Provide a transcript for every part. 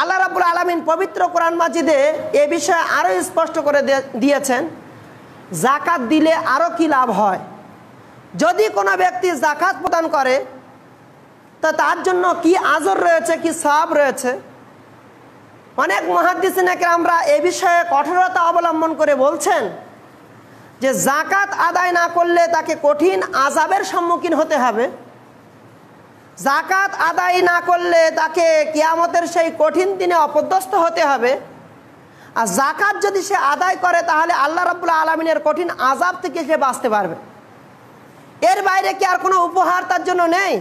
আল্লাহ রাবুল আলমিন পবিত্র কোরআন মাজিদে এ বিষয়ে আরও স্পষ্ট করে দিয়েছেন জাকাত দিলে আরও কি লাভ হয় যদি কোনো ব্যক্তি জাকাত প্রদান করে তো তার জন্য কি আজর রয়েছে কি সাব রয়েছে অনেক মহাদিসিনাকে আমরা এ বিষয়ে কঠোরতা অবলম্বন করে বলছেন যে জাকাত আদায় না করলে তাকে কঠিন আজাবের সম্মুখীন হতে হবে জাকাত আদায় না করলে তাকে কিয়ামতের সেই কঠিন দিনে অপদস্ত হতে হবে আর জাকাত যদি সে আদায় করে তাহলে আল্লাহ রবুল্লা আলমিনের কঠিন আজাব থেকে সে বাঁচতে পারবে এর বাইরে কি আর কোনো উপহার তার জন্য নেই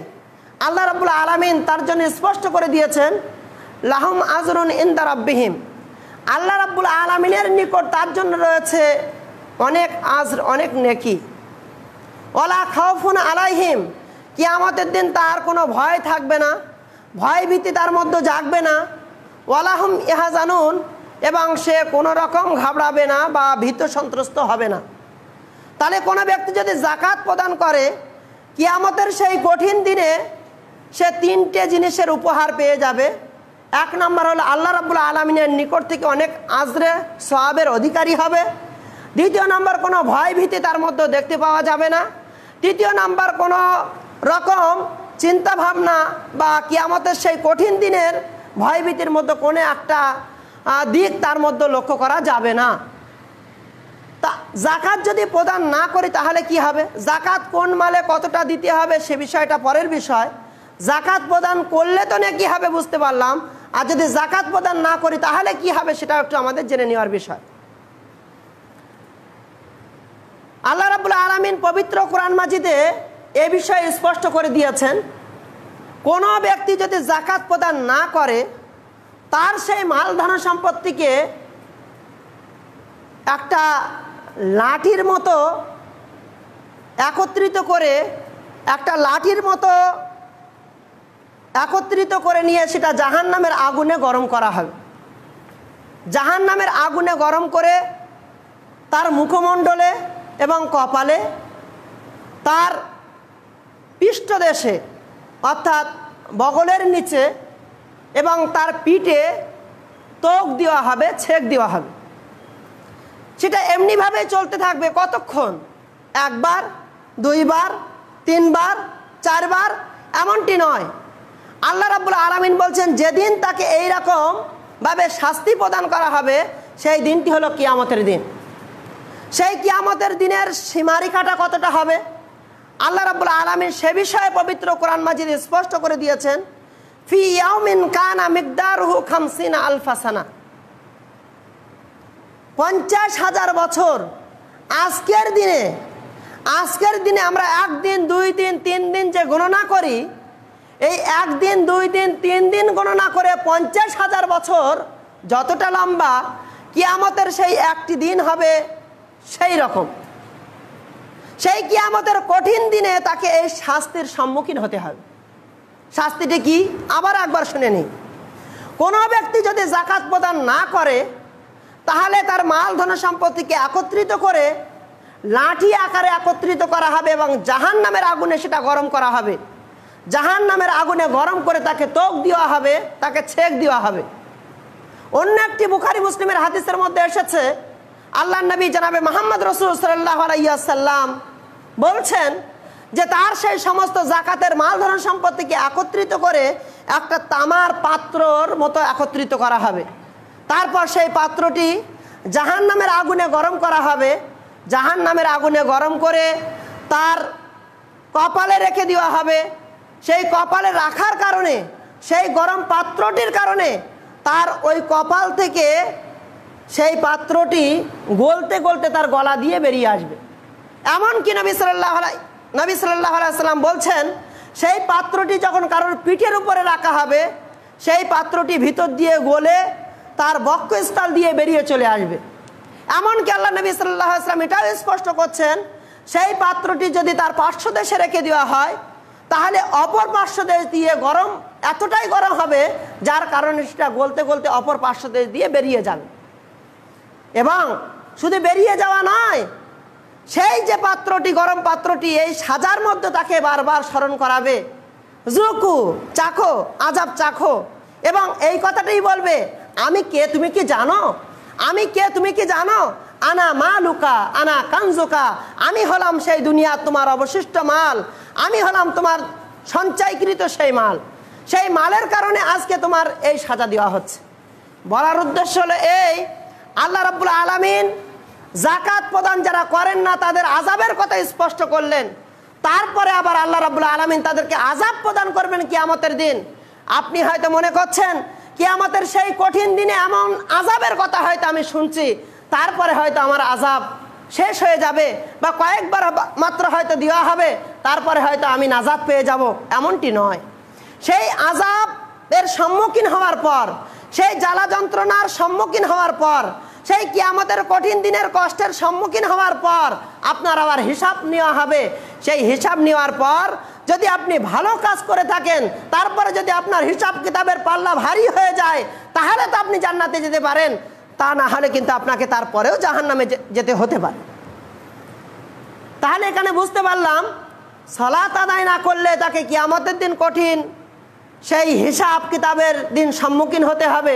আল্লাহ রবুল্লা আলমিন তার জন্য স্পষ্ট করে দিয়েছেন লাহম আজরুন ইন্দার রব্বিহিম আল্লাহ রাবুল আলমিনের নিকট তার জন্য রয়েছে অনেক আজর অনেক নেকি ওলা খাওফুন আলাইহিম কিয়ামতের দিন তার কোনো ভয় থাকবে না ভয় ভীতি তার মধ্যে জাগবে না ওয়ালাহম ইহা জানুন এবং সে কোনো রকম ঘাবড়াবে না বা ভীত সন্ত্রস্ত হবে না তাহলে কোনো ব্যক্তি যদি জাকাত প্রদান করে কিয়ামতের সেই কঠিন দিনে সে তিনটে জিনিসের উপহার পেয়ে যাবে এক নম্বর হলো আল্লাহ রাবুল আলমিনের নিকট থেকে অনেক আজরে সবাবের অধিকারী হবে দ্বিতীয় নম্বর কোনো ভয় ভীতি তার মধ্যে দেখতে পাওয়া যাবে না তৃতীয় নাম্বার কোনো রকম চিন্তা ভাবনা বা কিয়ামতের সেই কঠিন দিনের ভয়ভীতির মধ্যে কোনো একটা দিক তার মধ্যে লক্ষ্য করা যাবে না তা জাকাত যদি প্রদান না করি তাহলে কি হবে জাকাত কোন মালে কতটা দিতে হবে সে বিষয়টা পরের বিষয় জাকাত প্রদান করলে তো না কী হবে বুঝতে পারলাম আর যদি জাকাত প্রদান না করি তাহলে কি হবে সেটা একটু আমাদের জেনে নেওয়ার বিষয় আল্লাহ রাবুল আলমিন পবিত্র কোরআন মাজিদে এ বিষয়ে স্পষ্ট করে দিয়েছেন কোনো ব্যক্তি যদি জাকাত প্রদান না করে তার সেই মালধানা সম্পত্তিকে একটা লাঠির মতো একত্রিত করে একটা লাঠির মতো একত্রিত করে নিয়ে সেটা জাহান নামের আগুনে গরম করা হবে জাহান নামের আগুনে গরম করে তার মুখমণ্ডলে এবং কপালে তার পৃষ্ঠদেশে অর্থাৎ বগলের নিচে এবং তার পিঠে তোক দেওয়া হবে ছেক দেওয়া হবে সেটা এমনিভাবে চলতে থাকবে কতক্ষণ একবার দুইবার তিনবার চারবার এমনটি নয় আল্লাহ রাবুল আলমিন বলছেন যেদিন তাকে এই রকম ভাবে শাস্তি প্রদান করা হবে সেই দিনটি হলো কিয়ামতের দিন সেই কিয়ামতের দিনের সীমারেখাটা কতটা হবে আল্লাহ রাবুল আলমিন সে বিষয়ে পবিত্র কোরআন মাজিদ স্পষ্ট করে দিয়েছেন ফি ইয়াউমিন কানা মিকদারহু খামসিনা আলফাসানা পঞ্চাশ হাজার বছর আজকের দিনে আজকের দিনে আমরা একদিন দুই দিন তিন দিন যে গণনা করি এই একদিন দুই দিন তিন দিন গণনা করে পঞ্চাশ হাজার বছর যতটা লম্বা কিয়ামতের সেই একটি দিন হবে সেই রকম সেই কিয়ামতের কঠিন দিনে তাকে এই শাস্তির সম্মুখীন হতে হবে শাস্তিটি কি আবার একবার শুনে নিই কোনো ব্যক্তি যদি জাকাত প্রদান না করে তাহলে তার মাল ধন সম্পত্তিকে একত্রিত করে লাঠি আকারে একত্রিত করা হবে এবং জাহান নামের আগুনে সেটা গরম করা হবে জাহান নামের আগুনে গরম করে তাকে তোক দেওয়া হবে তাকে ছেক দেওয়া হবে অন্য একটি বুখারি মুসলিমের হাদিসের মধ্যে এসেছে আল্লাহ নবী জানাবে মোহাম্মদ রসুল সাল্লাম বলছেন যে তার সেই সমস্ত জাকাতের মালধরণ সম্পত্তিকে একত্রিত করে একটা তামার পাত্রর মতো একত্রিত করা হবে তারপর সেই পাত্রটি জাহান নামের আগুনে গরম করা হবে জাহান নামের আগুনে গরম করে তার কপালে রেখে দেওয়া হবে সেই কপালে রাখার কারণে সেই গরম পাত্রটির কারণে তার ওই কপাল থেকে সেই পাত্রটি গলতে গলতে তার গলা দিয়ে বেরিয়ে আসবে এমনকি নবী সাল্লাহ নবী সাল্লাহ আলাইসাল্লাম বলছেন সেই পাত্রটি যখন কারোর পিঠের উপরে রাখা হবে সেই পাত্রটি ভিতর দিয়ে গলে তার বক্ষস্থল দিয়ে বেরিয়ে চলে আসবে এমনকি আল্লাহ নবী সাল্লাহ আসলাম এটাও স্পষ্ট করছেন সেই পাত্রটি যদি তার পার্শ্বদেশে রেখে দেওয়া হয় তাহলে অপর পার্শ্বদেশ দিয়ে গরম এতটাই গরম হবে যার কারণে সেটা গলতে গলতে অপর পার্শ্বদেশ দিয়ে বেরিয়ে যাবে এবং শুধু বেরিয়ে যাওয়া নয় সেই যে পাত্রটি গরম পাত্রটি এই সাজার মধ্যে তাকে বারবার স্মরণ করাবে জুকু চাখো আজাব চাখো এবং এই কথাটাই বলবে আমি কে তুমি কি জানো আমি কে তুমি কি জানো আনা মা লুকা আনা কাঞ্জুকা আমি হলাম সেই দুনিয়া তোমার অবশিষ্ট মাল আমি হলাম তোমার সঞ্চয়কৃত সেই মাল সেই মালের কারণে আজকে তোমার এই সাজা দেওয়া হচ্ছে বলার উদ্দেশ্য হলো এই আল্লাহ রব্বুল আলমিন জাকাত প্রদান যারা করেন না তাদের আজাবের কথা স্পষ্ট করলেন তারপরে আবার আল্লাহ রাবুল আলমিন তাদেরকে আজাব প্রদান করবেন কিয়ামতের দিন আপনি হয়তো মনে করছেন কিয়ামতের সেই কঠিন দিনে এমন আজাবের কথা হয়তো আমি শুনছি তারপরে হয়তো আমার আজাব শেষ হয়ে যাবে বা কয়েকবার মাত্র হয়তো দেওয়া হবে তারপরে হয়তো আমি নাজাব পেয়ে যাব এমনটি নয় সেই আজাবের সম্মুখীন হওয়ার পর সেই জ্বালা যন্ত্রণার সম্মুখীন হওয়ার পর সেই আমাদের কঠিন দিনের কষ্টের সম্মুখীন হওয়ার পর আপনার আবার হিসাব নেওয়া হবে সেই হিসাব নেওয়ার পর যদি আপনি ভালো কাজ করে থাকেন তারপরে যদি আপনার হিসাব কিতাবের পাল্লা ভারী হয়ে যায় তাহলে তো আপনি জান্নাতে যেতে পারেন তা না হলে কিন্তু আপনাকে তারপরেও জাহান নামে যেতে হতে পারে তাহলে এখানে বুঝতে পারলাম সলাত আদায় না করলে তাকে আমাদের দিন কঠিন সেই হিসাব কিতাবের দিন সম্মুখীন হতে হবে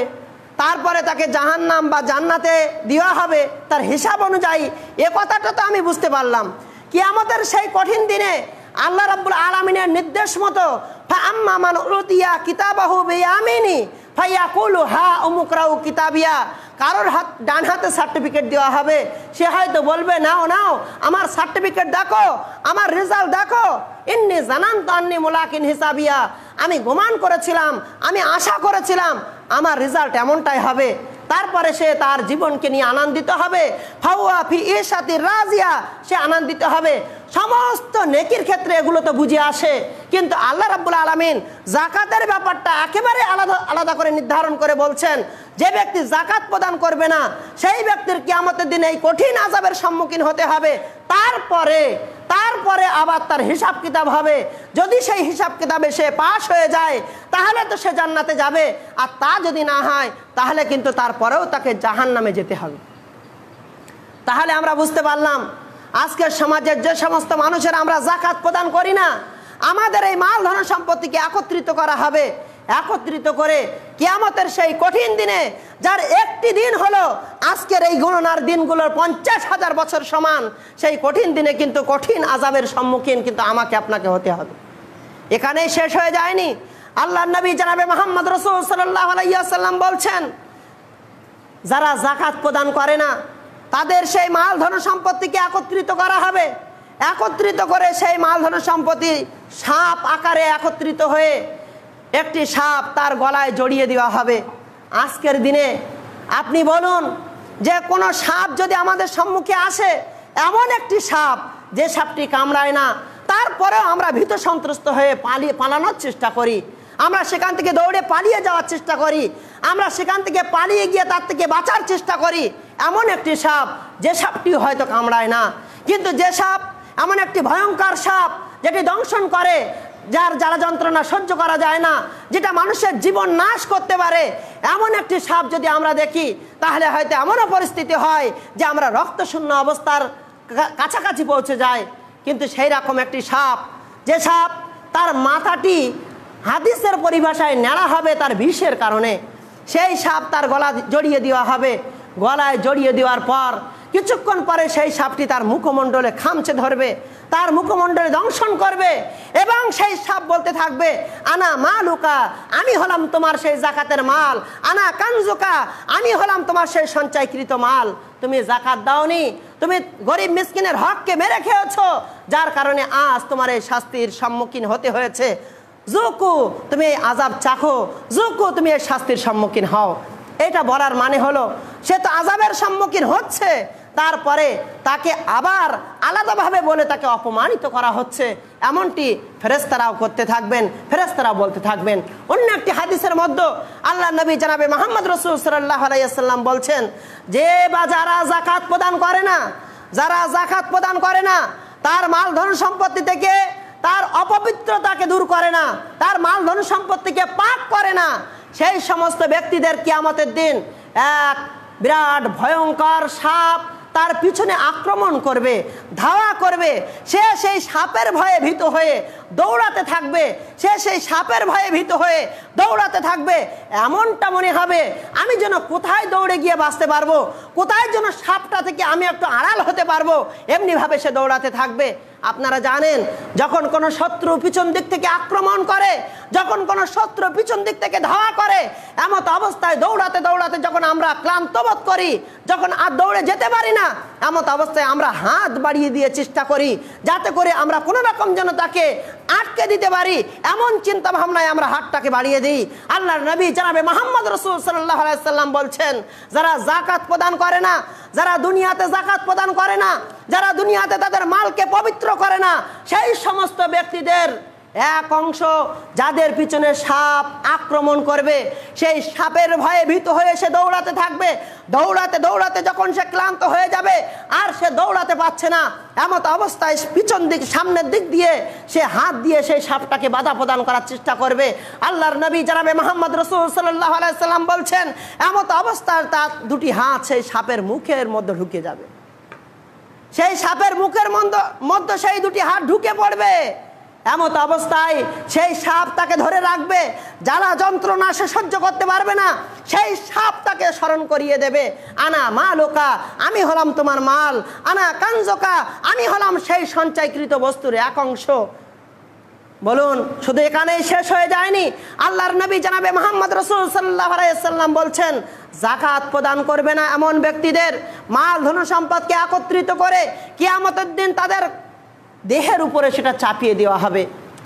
তারপরে তাকে জাহান্নাম বা জান্নাতে দেওয়া হবে তার হিসাব অনুযায়ী এ কথাটা তো আমি বুঝতে পারলাম কিয়ামতের সেই কঠিন দিনে আল্লাহ রাবুল আলমিনের নির্দেশ মতো ফা ফাম্মান উদিয়া কিতাবাহু বেআমিনি ফাইয়াকুলু হা অমুকরাউ কিতাবিয়া কারোর হাত ডান হাতে সার্টিফিকেট দেওয়া হবে সে হয়তো বলবে নাও নাও আমার সার্টিফিকেট দেখো আমার রেজাল্ট দেখো এমনি জানান তান্নি মোলাকিন হিসাবিয়া আমি গোমান করেছিলাম আমি আশা করেছিলাম আমার রেজাল্ট এমনটাই হবে তারপরে সে তার জীবনকে নিয়ে আনন্দিত হবে ফাউয়া ফি এর সাথে রাজিয়া সে আনন্দিত হবে সমস্ত নেকির ক্ষেত্রে এগুলো তো বুঝে আসে কিন্তু আল্লাহ রাবুল আলমিন জাকাতের ব্যাপারটা একেবারে আলাদা আলাদা করে নির্ধারণ করে বলছেন যে ব্যক্তি জাকাত প্রদান করবে না সেই ব্যক্তির কিয়ামতের দিন এই কঠিন আজাবের সম্মুখীন হতে হবে তারপরে তারপরে আবার তার হিসাব কিতাব হবে যদি সেই হিসাব কিতাবে সে পাশ হয়ে যায় তাহলে তো সে জান্নাতে যাবে আর তা যদি না হয় তাহলে কিন্তু তারপরেও তাকে জাহান নামে যেতে হবে তাহলে আমরা বুঝতে পারলাম আজকের সমাজের যে সমস্ত মানুষের আমরা জাকাত প্রদান করি না আমাদের এই মাল ধন সম্পত্তিকে একত্রিত করা হবে একত্রিত করে কিয়ামতের সেই কঠিন দিনে যার একটি দিন হলো আজকের এই গণনার দিনগুলোর পঞ্চাশ হাজার বছর সমান সেই কঠিন দিনে কিন্তু কঠিন আজামের সম্মুখীন কিন্তু আমাকে আপনাকে হতে হবে এখানেই শেষ হয়ে যায়নি আল্লাহ নবী জানাবে মোহাম্মদ রসুল সাল্লাম আলাইসাল্লাম বলছেন যারা জাকাত প্রদান করে না তাদের সেই মাল ধন সম্পত্তিকে একত্রিত করা হবে একত্রিত করে সেই মাল ধন সম্পত্তি সাপ আকারে একত্রিত হয়ে একটি সাপ তার গলায় জড়িয়ে দেওয়া হবে আজকের দিনে আপনি বলুন যে কোনো সাপ যদি আমাদের সম্মুখে আসে এমন একটি সাপ যে সাপটি কামড়ায় না তারপরেও আমরা ভীত সন্ত্রস্ত হয়ে পালিয়ে পালানোর চেষ্টা করি আমরা সেখান থেকে দৌড়ে পালিয়ে যাওয়ার চেষ্টা করি আমরা সেখান থেকে পালিয়ে গিয়ে তার থেকে বাঁচার চেষ্টা করি এমন একটি সাপ যে সাপটি হয়তো কামড়ায় না কিন্তু যে সাপ এমন একটি ভয়ঙ্কর সাপ যেটি দংশন করে যার যারা যন্ত্রণা সহ্য করা যায় না যেটা মানুষের জীবন নাশ করতে পারে এমন একটি সাপ যদি আমরা দেখি তাহলে হয়তো এমনও পরিস্থিতি হয় যে আমরা রক্তশূন্য অবস্থার কাছাকাছি পৌঁছে যায় কিন্তু সেই রকম একটি সাপ যে সাপ তার মাথাটি হাদিসের পরিভাষায় নেড়া হবে তার বিষের কারণে সেই সাপ তার গলা জড়িয়ে দেওয়া হবে গলায় জড়িয়ে দেওয়ার পর কিছুক্ষণ পরে সেই সাপটি তার মুখমণ্ডলে খামচে ধরবে তার মুখমণ্ডলে দংশন করবে এবং সেই সাপ বলতে থাকবে আনা মা লুকা আমি হলাম তোমার সেই জাকাতের মাল আনা কানজুকা আমি হলাম তোমার সেই সঞ্চয়কৃত মাল তুমি জাকাত দাওনি তুমি গরিব মিসকিনের হককে মেরে খেয়েছ যার কারণে আজ তোমার এই শাস্তির সম্মুখীন হতে হয়েছে জোকো তুমি এই আজাব চাখো জোকো তুমি এই শাস্তির সম্মুখীন হও এটা বলার মানে হলো সে তো আজাবের সম্মুখীন হচ্ছে তারপরে তাকে আবার আলাদাভাবে বলে তাকে অপমানিত করা হচ্ছে এমনটি ফেরেস্তারাও করতে থাকবেন ফেরেস্তারাও বলতে থাকবেন অন্য একটি হাদিসের মধ্যে আল্লাহ নবী জানাবে মোহাম্মদ রসুল সাল্লাহ আলাইসাল্লাম বলছেন যে বা যারা জাকাত প্রদান করে না যারা জাকাত প্রদান করে না তার মাল ধন সম্পত্তি থেকে তার অপবিত্রতাকে দূর করে না তার মাল ধন সম্পত্তিকে পাক করে না সেই সমস্ত ব্যক্তিদের কিয়ামতের দিন এক বিরাট ভয়ঙ্কর সাপ তার পিছনে আক্রমণ করবে ধাওয়া করবে সে সেই সাপের ভয়ে ভীত হয়ে দৌড়াতে থাকবে সে সেই সাপের ভয়ে ভীত হয়ে দৌড়াতে থাকবে এমনটা মনে হবে আমি যেন কোথায় দৌড়ে গিয়ে বাঁচতে পারবো কোথায় যেন সাপটা থেকে আমি একটু আড়াল হতে পারবো এমনিভাবে সে দৌড়াতে থাকবে আপনারা জানেন যখন কোনো শত্রু পিছন দিক থেকে আক্রমণ করে যখন কোনো শত্রু পিছন দিক থেকে ধাওয়া করে এমত অবস্থায় দৌড়াতে দৌড়াতে যখন আমরা ক্লান্ত বোধ করি যখন আর দৌড়ে যেতে পারি না এমত অবস্থায় আমরা হাত বাড়িয়ে দিয়ে চেষ্টা করি যাতে করে আমরা কোনো রকম যেন তাকে আটকে দিতে পারি এমন চিন্তা ভাবনায় আমরা হাতটাকে বাড়িয়ে দিই আল্লাহ নবী জানাবে মোহাম্মদ রসুল সাল্লাম বলছেন যারা জাকাত প্রদান করে না যারা দুনিয়াতে জাকাত প্রদান করে না যারা দুনিয়াতে তাদের মালকে পবিত্র করে না সেই সমস্ত ব্যক্তিদের এক অংশ যাদের পিছনে সাপ আক্রমণ করবে সেই সাপের ভয়ে ভীত হয়ে সে দৌড়াতে থাকবে দৌড়াতে দৌড়াতে যখন সে ক্লান্ত হয়ে যাবে আর সে দৌড়াতে পারছে না এমত অবস্থায় পিছন দিক সামনের দিক দিয়ে সে হাত দিয়ে সেই সাপটাকে বাধা প্রদান করার চেষ্টা করবে আল্লাহর নবী জানাবে মোহাম্মদ রসুল সাল্লাহ আলাইসাল্লাম বলছেন এমত অবস্থায় তার দুটি হাত সেই সাপের মুখের মধ্যে ঢুকে যাবে সেই সাপের মুখের মধ্যে সেই দুটি হাত ঢুকে পড়বে এমত অবস্থায় সেই সাপ তাকে ধরে রাখবে যারা যন্ত্রণা সে সহ্য করতে পারবে না সেই সাপ তাকে স্মরণ করিয়ে দেবে আনা মা লোকা আমি হলাম তোমার মাল আনা কাঞ্জকা আমি হলাম সেই সঞ্চয়কৃত বস্তুর এক অংশ বলুন শুধু এখানেই শেষ হয়ে যায়নি আল্লাহর নবী জানাবে মোহাম্মদ রসুল সাল্লাহ আলাইসাল্লাম বলছেন জাকাত প্রদান করবে না এমন ব্যক্তিদের মাল ধন সম্পদকে একত্রিত করে কিয়ামতের দিন তাদের দেহের উপরে সেটা চাপিয়ে দেওয়া হবে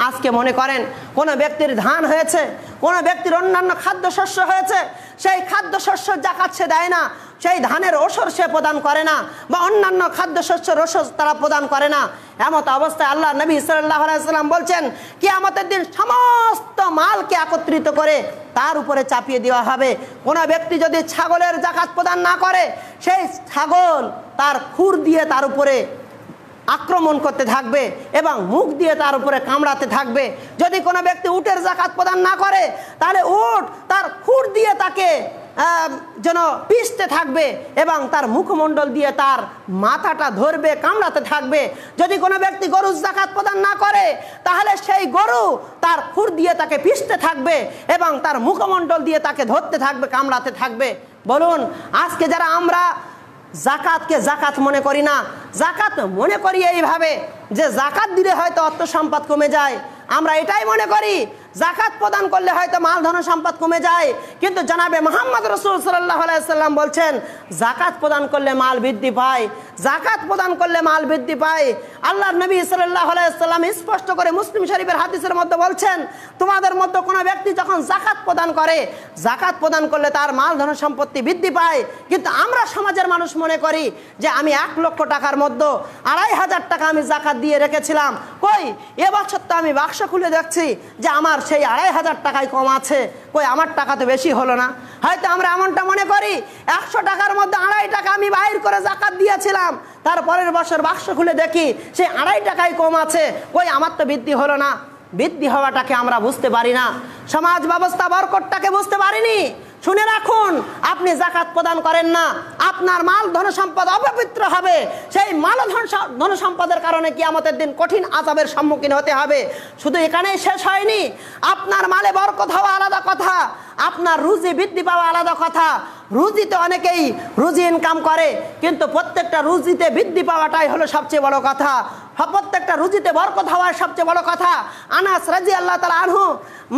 আজকে মনে করেন কোনো ব্যক্তির ধান হয়েছে কোনো ব্যক্তির অন্যান্য খাদ্যশস্য হয়েছে সেই খাদ্যশস্য জাকাত সে দেয় না সেই ধানের ওষর সে প্রদান করে না বা অন্যান্য খাদ্যশস্যের ওষর তারা প্রদান করে না এমত অবস্থায় আল্লাহ নবী সাল্লাম বলছেন কি আমাদের দিন সমস্ত মালকে একত্রিত করে তার উপরে চাপিয়ে দেওয়া হবে কোনো ব্যক্তি যদি ছাগলের জাকাত প্রদান না করে সেই ছাগল তার খুর দিয়ে তার উপরে আক্রমণ করতে থাকবে এবং মুখ দিয়ে তার উপরে কামড়াতে থাকবে যদি কোনো ব্যক্তি উটের জাকাত প্রদান না করে তাহলে উট তার খুঁড় দিয়ে তাকে যেন পিষতে থাকবে এবং তার মুখমণ্ডল দিয়ে তার মাথাটা ধরবে কামড়াতে থাকবে যদি কোনো ব্যক্তি গরু জাকাত প্রদান না করে তাহলে সেই গরু তার খুর দিয়ে তাকে পিষতে থাকবে এবং তার মুখমণ্ডল দিয়ে তাকে ধরতে থাকবে কামড়াতে থাকবে বলুন আজকে যারা আমরা জাকাতকে জাকাত মনে করি না জাকাত মনে করি এইভাবে যে জাকাত দিলে হয়তো অর্থ সম্পদ কমে যায় আমরা এটাই মনে করি জাকাত প্রদান করলে হয়তো মাল ধন সম্পদ কমে যায় কিন্তু জানাবে মোহাম্মদ রসুল সাল্লাহ সাল্লাম বলছেন জাকাত প্রদান করলে মাল বৃদ্ধি পায় জাকাত প্রদান করলে মাল বৃদ্ধি পায় আল্লাহ নবী সাল্লাহ আলাইসাল্লাম স্পষ্ট করে মুসলিম শরীফের হাদিসের মধ্যে বলছেন তোমাদের মধ্যে কোনো ব্যক্তি যখন জাকাত প্রদান করে জাকাত প্রদান করলে তার মাল ধন সম্পত্তি বৃদ্ধি পায় কিন্তু আমরা সমাজের মানুষ মনে করি যে আমি এক লক্ষ টাকার মধ্যে আড়াই হাজার টাকা আমি জাকাত দিয়ে রেখেছিলাম কই এবছর তো আমি বাক্স খুলে দেখছি যে আমার সেই আড়াই হাজার টাকায় কম আছে কই আমার টাকা তো বেশি হলো না হয়তো আমরা এমনটা মনে করি একশো টাকার মধ্যে আড়াই টাকা আমি বাহির করে জাকাত দিয়েছিলাম তারপরের বছর বাক্স খুলে দেখি সেই আড়াই টাকায় কম আছে কই আমার তো বৃদ্ধি হলো না বৃদ্ধি হওয়াটাকে আমরা বুঝতে পারি না সমাজ ব্যবস্থা বরকটটাকে বুঝতে পারিনি শুনে রাখুন আপনি জাকাত প্রদান করেন না আপনার মাল ধন সম্পদ অপবিত্র হবে সেই মাল ধন ধন সম্পদের কারণে কি আমাদের দিন কঠিন আজাবের সম্মুখীন হতে হবে শুধু এখানেই শেষ হয়নি আপনার মালে বরকত হওয়া আলাদা কথা আপনার রুজি বৃদ্ধি পাওয়া আলাদা কথা রুজিতে অনেকেই রুজি ইনকাম করে কিন্তু প্রত্যেকটা রুজিতে বৃদ্ধি পাওয়াটাই হলো সবচেয়ে বড় কথা প্রত্যেকটা রুজিতে বরকত হওয়ার সবচেয়ে বড় কথা আনাস রাজি আল্লাহ তালা আনহু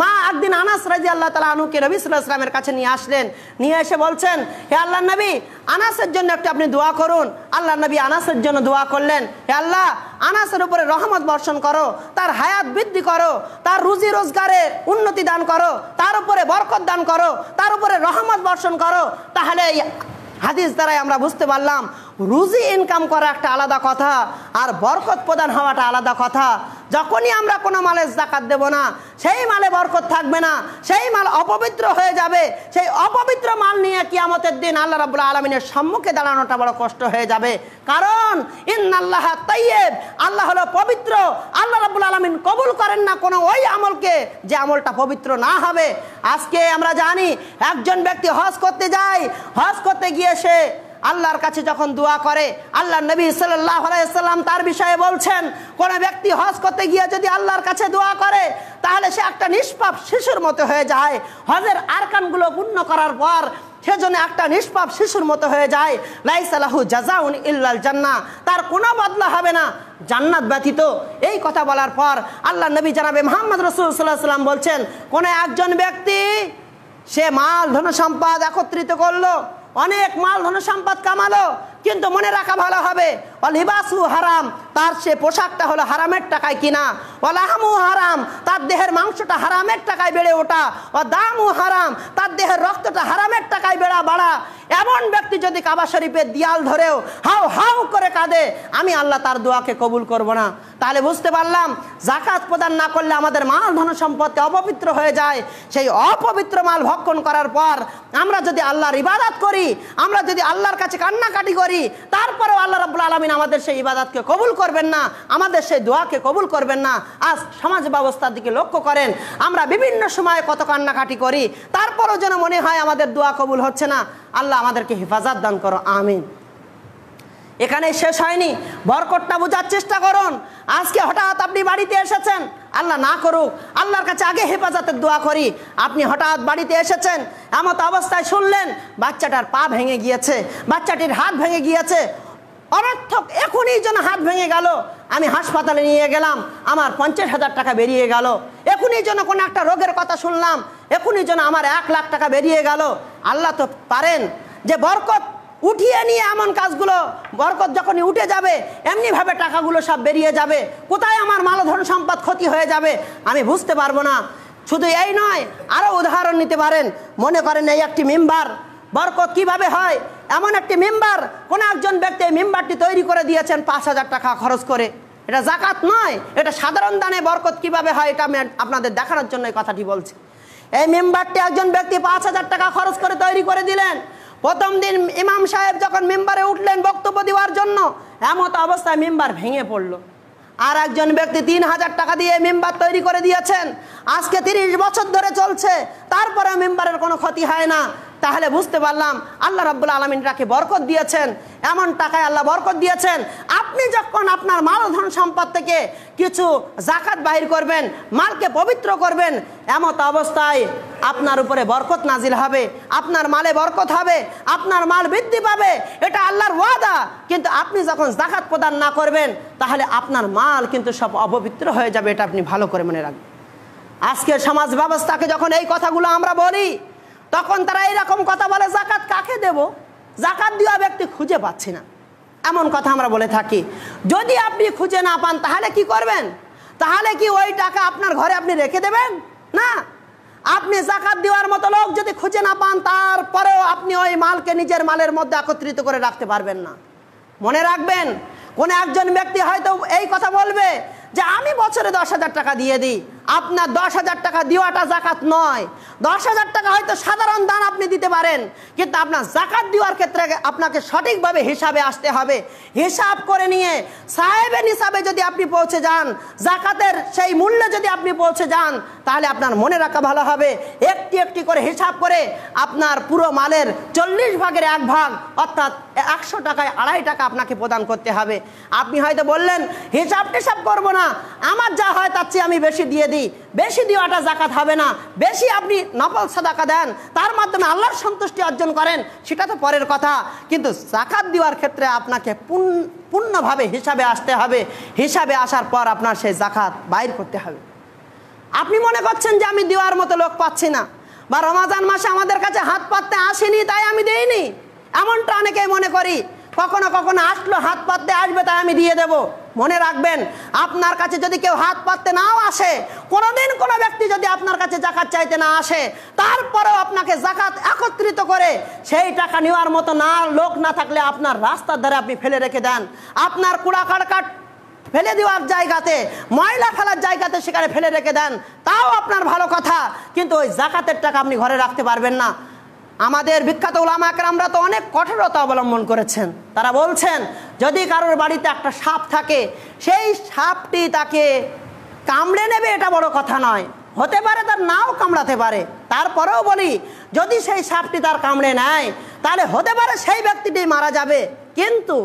মা একদিন আনাস রাজি আল্লাহ তালা আনুকে রবি ইসলামের কাছে নিয়ে আসলেন নিয়ে এসে বলছেন হে আল্লাহ নবী আনাসের জন্য একটু আপনি দোয়া করুন আল্লাহ নবী আনাসের জন্য দোয়া করলেন হে আল্লাহ আনাসের উপরে রহমত বর্ষণ করো তার হায়াত বৃদ্ধি করো তার রুজি রোজগারে উন্নতি দান করো তার উপরে বরকত দান করো তার উপরে রহমত বর্ষণ করো তাহলে এই হাদিস দ্বারাই আমরা বুঝতে পারলাম রুজি ইনকাম করা একটা আলাদা কথা আর বরকত প্রদান হওয়াটা আলাদা কথা যখনই আমরা কোনো মালের জাকাত দেব না সেই মালে বরকত থাকবে না সেই মাল অপবিত্র হয়ে যাবে সেই অপবিত্র মাল নিয়ে কিয়ামতের দিন আল্লাহ রাবুল্লা আলমিনের সম্মুখে দাঁড়ানোটা বড় কষ্ট হয়ে যাবে কারণ ইন আল্লাহ তাইয়েব আল্লাহ হলো পবিত্র আল্লাহ রাবুল আলমিন কবুল করেন না কোনো ওই আমলকে যে আমলটা পবিত্র না হবে আজকে আমরা জানি একজন ব্যক্তি হজ করতে যায় হজ করতে গিয়ে সে আল্লাহর কাছে যখন দোয়া করে আল্লাহ নবী সাল্লাম তার বিষয়ে বলছেন কোনো ব্যক্তি হজ করতে গিয়ে যদি আল্লাহর কাছে দোয়া করে তাহলে সে একটা নিষ্পাপ শিশুর মতো হয়ে যায় হজের আরকানগুলো পূর্ণ করার পর সেজন্য একটা নিষ্পাপ শিশুর মতো হয়ে যায় লাইসালাহু জাজাউন ইল্লাল জান্না তার কোনো বদলা হবে না জান্নাত ব্যতীত এই কথা বলার পর আল্লাহ নবী জানাবে মোহাম্মদ রসুল সাল্লাহ সাল্লাম বলছেন কোনো একজন ব্যক্তি সে মাল ধন সম্পদ একত্রিত করলো অনেক মাল ধন সম্পদ কামালো কিন্তু মনে রাখা ভালো হবে লিবাসু হারাম তার সে পোশাকটা হলো হারামের টাকায় কিনা অলাহামু হারাম তার দেহের মাংসটা হারামের টাকায় বেড়ে ওঠা ও দামু হারাম তার দেহের রক্তটা হারামের টাকায় বেড়া বাড়া এমন ব্যক্তি যদি কাবা শরীফের দিয়াল ধরেও হাউ হাউ করে কাঁদে আমি আল্লাহ তার দোয়াকে কবুল করব না তাহলে বুঝতে পারলাম জাকাত প্রদান না করলে আমাদের মাল ধন সম্পত্তি অপবিত্র হয়ে যায় সেই অপবিত্র মাল ভক্ষণ করার পর আমরা যদি আল্লাহর ইবাদত করি আমরা যদি আল্লাহর কাছে কান্নাকাটি করি তারপরেও আল্লাহ রব্লা আলমিন আমাদের সেই ইবাদাতকে কবুল করবেন না আমাদের সেই দোয়াকে কবুল করবেন না আজ সমাজ ব্যবস্থার দিকে লক্ষ্য করেন আমরা বিভিন্ন সময়ে কত কান্নাকাটি করি তারপরও যেন মনে হয় আমাদের দোয়া কবুল হচ্ছে না আল্লাহ আমাদেরকে হেফাজত দান করো আমিন এখানে শেষ হয়নি বরকটটা বোঝার চেষ্টা করুন আজকে হঠাৎ আপনি বাড়িতে এসেছেন আল্লাহ না করুক আল্লাহর কাছে আগে হেফাজতের দোয়া করি আপনি হঠাৎ বাড়িতে এসেছেন এমত অবস্থায় শুনলেন বাচ্চাটার পা ভেঙে গিয়েছে বাচ্চাটির হাত ভেঙে গিয়েছে অনর্থক এখনই যেন হাত ভেঙে গেল আমি হাসপাতালে নিয়ে গেলাম আমার পঞ্চাশ হাজার টাকা বেরিয়ে গেল এখনই যেন কোনো একটা রোগের কথা শুনলাম এখনই যেন আমার এক লাখ টাকা বেরিয়ে গেল আল্লাহ তো পারেন যে বরকত উঠিয়ে নিয়ে এমন কাজগুলো বরকত যখনই উঠে যাবে এমনিভাবে টাকাগুলো সব বেরিয়ে যাবে কোথায় আমার মালধন সম্পদ ক্ষতি হয়ে যাবে আমি বুঝতে পারবো না শুধু এই নয় আরও উদাহরণ নিতে পারেন মনে করেন এই একটি মেম্বার বরকত কিভাবে হয় এমন একটি মেম্বার কোন একজন ব্যক্তি মেম্বারটি তৈরি করে দিয়েছেন পাঁচ হাজার টাকা খরচ করে এটা জাকাত নয় এটা সাধারণ দানে বরকত কিভাবে হয় এটা আমি আপনাদের দেখানোর জন্য এই কথাটি বলছি এই মেম্বারটি একজন ব্যক্তি পাঁচ হাজার টাকা খরচ করে তৈরি করে দিলেন প্রথম দিন ইমাম সাহেব যখন মেম্বারে উঠলেন বক্তব্য দেওয়ার জন্য এমত অবস্থায় মেম্বার ভেঙে পড়ল আর একজন ব্যক্তি তিন হাজার টাকা দিয়ে মেম্বার তৈরি করে দিয়েছেন আজকে তিরিশ বছর ধরে চলছে তারপরে মেম্বারের কোনো ক্ষতি হয় না তাহলে বুঝতে পারলাম আল্লাহ রাবুল আলমিনাকে বরকত দিয়েছেন এমন টাকায় আল্লাহ বরকত দিয়েছেন আপনি যখন আপনার মাল ধন সম্পদ থেকে কিছু জাকাত বাহির করবেন মালকে পবিত্র করবেন এমত অবস্থায় আপনার উপরে বরকত নাজিল হবে আপনার মালে বরকত হবে আপনার মাল বৃদ্ধি পাবে এটা আল্লাহর ওয়াদা কিন্তু আপনি যখন জাকাত প্রদান না করবেন তাহলে আপনার মাল কিন্তু সব অপবিত্র হয়ে যাবে এটা আপনি ভালো করে মনে রাখবেন আজকের সমাজ ব্যবস্থাকে যখন এই কথাগুলো আমরা বলি তখন তারা এরকম কথা বলে জাকাত কাকে দেব জাকাত দেওয়া ব্যক্তি খুঁজে পাচ্ছি না এমন কথা আমরা বলে থাকি যদি আপনি খুঁজে না পান তাহলে কি করবেন তাহলে কি ওই টাকা আপনার ঘরে আপনি রেখে দেবেন না আপনি জাকাত দেওয়ার মতো লোক যদি খুঁজে না পান তারপরেও আপনি ওই মালকে নিজের মালের মধ্যে একত্রিত করে রাখতে পারবেন না মনে রাখবেন কোন একজন ব্যক্তি হয়তো এই কথা বলবে যে আমি বছরে দশ হাজার টাকা দিয়ে দিই আপনার দশ হাজার টাকা দেওয়াটা জাকাত নয় দশ হাজার টাকা হয়তো সাধারণ দান আপনি দিতে পারেন কিন্তু আপনার জাকাত দেওয়ার ক্ষেত্রে আপনাকে সঠিকভাবে হিসাবে আসতে হবে হিসাব করে নিয়ে সাহেবের হিসাবে যদি আপনি পৌঁছে যান জাকাতের সেই মূল্য যদি আপনি পৌঁছে যান তাহলে আপনার মনে রাখা ভালো হবে একটি একটি করে হিসাব করে আপনার পুরো মালের চল্লিশ ভাগের এক ভাগ অর্থাৎ একশো টাকায় আড়াই টাকা আপনাকে প্রদান করতে হবে আপনি হয়তো বললেন হিসাব টিসাব করবো না আমার যা হয় তার চেয়ে আমি বেশি দিয়ে দিই বেশি দেওয়াটা জাকাত হবে না বেশি আপনি নফল সাদাকা দেন তার মাধ্যমে আল্লাহর সন্তুষ্টি অর্জন করেন সেটা তো পরের কথা কিন্তু জাকাত দেওয়ার ক্ষেত্রে আপনাকে পূর্ণভাবে হিসাবে আসতে হবে হিসাবে আসার পর আপনার সেই জাকাত বাইর করতে হবে আপনি মনে করছেন যে আমি দেওয়ার মতো লোক পাচ্ছি না বা রমাজান মাসে আমাদের কাছে হাত পাততে আসেনি তাই আমি দেইনি এমনটা অনেকেই মনে করি কখনো কখনো আসলো হাত পাততে আসবে তাই আমি দিয়ে দেবো মনে রাখবেন আপনার কাছে যদি কেউ হাত পাততে নাও আসে কোনোদিন কোনো ব্যক্তি যদি আপনার কাছে জাকাত চাইতে না আসে তারপরেও আপনাকে জাকাত একত্রিত করে সেই টাকা নেওয়ার মতো না লোক না থাকলে আপনার রাস্তার ধারে আপনি ফেলে রেখে দেন আপনার কুড়া কাট ফেলে দেওয়ার জায়গাতে ময়লা ফেলার জায়গাতে সেখানে ফেলে রেখে দেন তাও আপনার ভালো কথা কিন্তু ওই জাকাতের টাকা আপনি ঘরে রাখতে পারবেন না আমাদের বিখ্যাত ওলামা একরামরা তো অনেক কঠোরতা অবলম্বন করেছেন তারা বলছেন যদি কারোর বাড়িতে একটা সাপ থাকে সেই সাপটি তাকে কামড়ে নেবে এটা বড় কথা নয় হতে পারে তার নাও কামড়াতে পারে তারপরেও বলি যদি সেই সাপটি তার কামড়ে নেয় তাহলে হতে পারে সেই ব্যক্তিটি মারা যাবে কিন্তু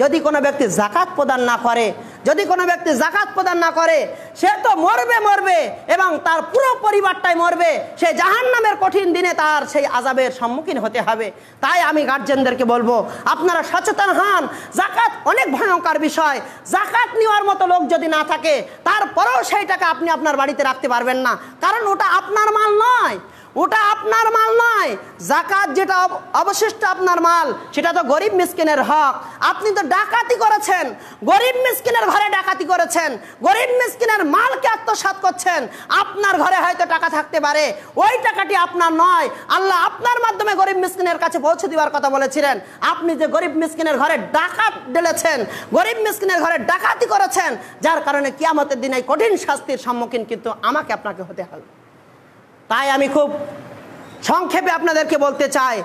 যদি কোনো ব্যক্তি জাকাত প্রদান না করে যদি কোনো ব্যক্তি জাকাত প্রদান না করে সে তো মরবে মরবে এবং তার পুরো পরিবারটাই মরবে সে জাহান নামের কঠিন দিনে তার সেই আজাবের সম্মুখীন হতে হবে তাই আমি গার্জেনদেরকে বলবো আপনারা সচেতন হন জাকাত অনেক ভয়ঙ্কর বিষয় জাকাত নেওয়ার মতো লোক যদি না থাকে তারপরেও সেই টাকা আপনি আপনার বাড়িতে রাখতে পারবেন না কারণ ওটা আপনার মাল নয় ওটা আপনার মাল নয় জাকাত যেটা অবশিষ্ট আপনার মাল সেটা তো গরিব মিসকিনের হক আপনি তো ডাকাতি করেছেন গরিব মিসকিনের ঘরে ডাকাতি করেছেন গরিব মিসকিনের মালকে আত্মসাত করছেন আপনার ঘরে হয়তো টাকা থাকতে পারে ওই টাকাটি আপনার নয় আল্লাহ আপনার মাধ্যমে গরিব মিসকিনের কাছে পৌঁছে দেওয়ার কথা বলেছিলেন আপনি যে গরিব মিসকিনের ঘরে ডাকাত ডেলেছেন গরিব মিসকিনের ঘরে ডাকাতি করেছেন যার কারণে কিয়ামতের দিন এই কঠিন শাস্তির সম্মুখীন কিন্তু আমাকে আপনাকে হতে হবে তাই আমি খুব সংক্ষেপে আপনাদেরকে বলতে চাই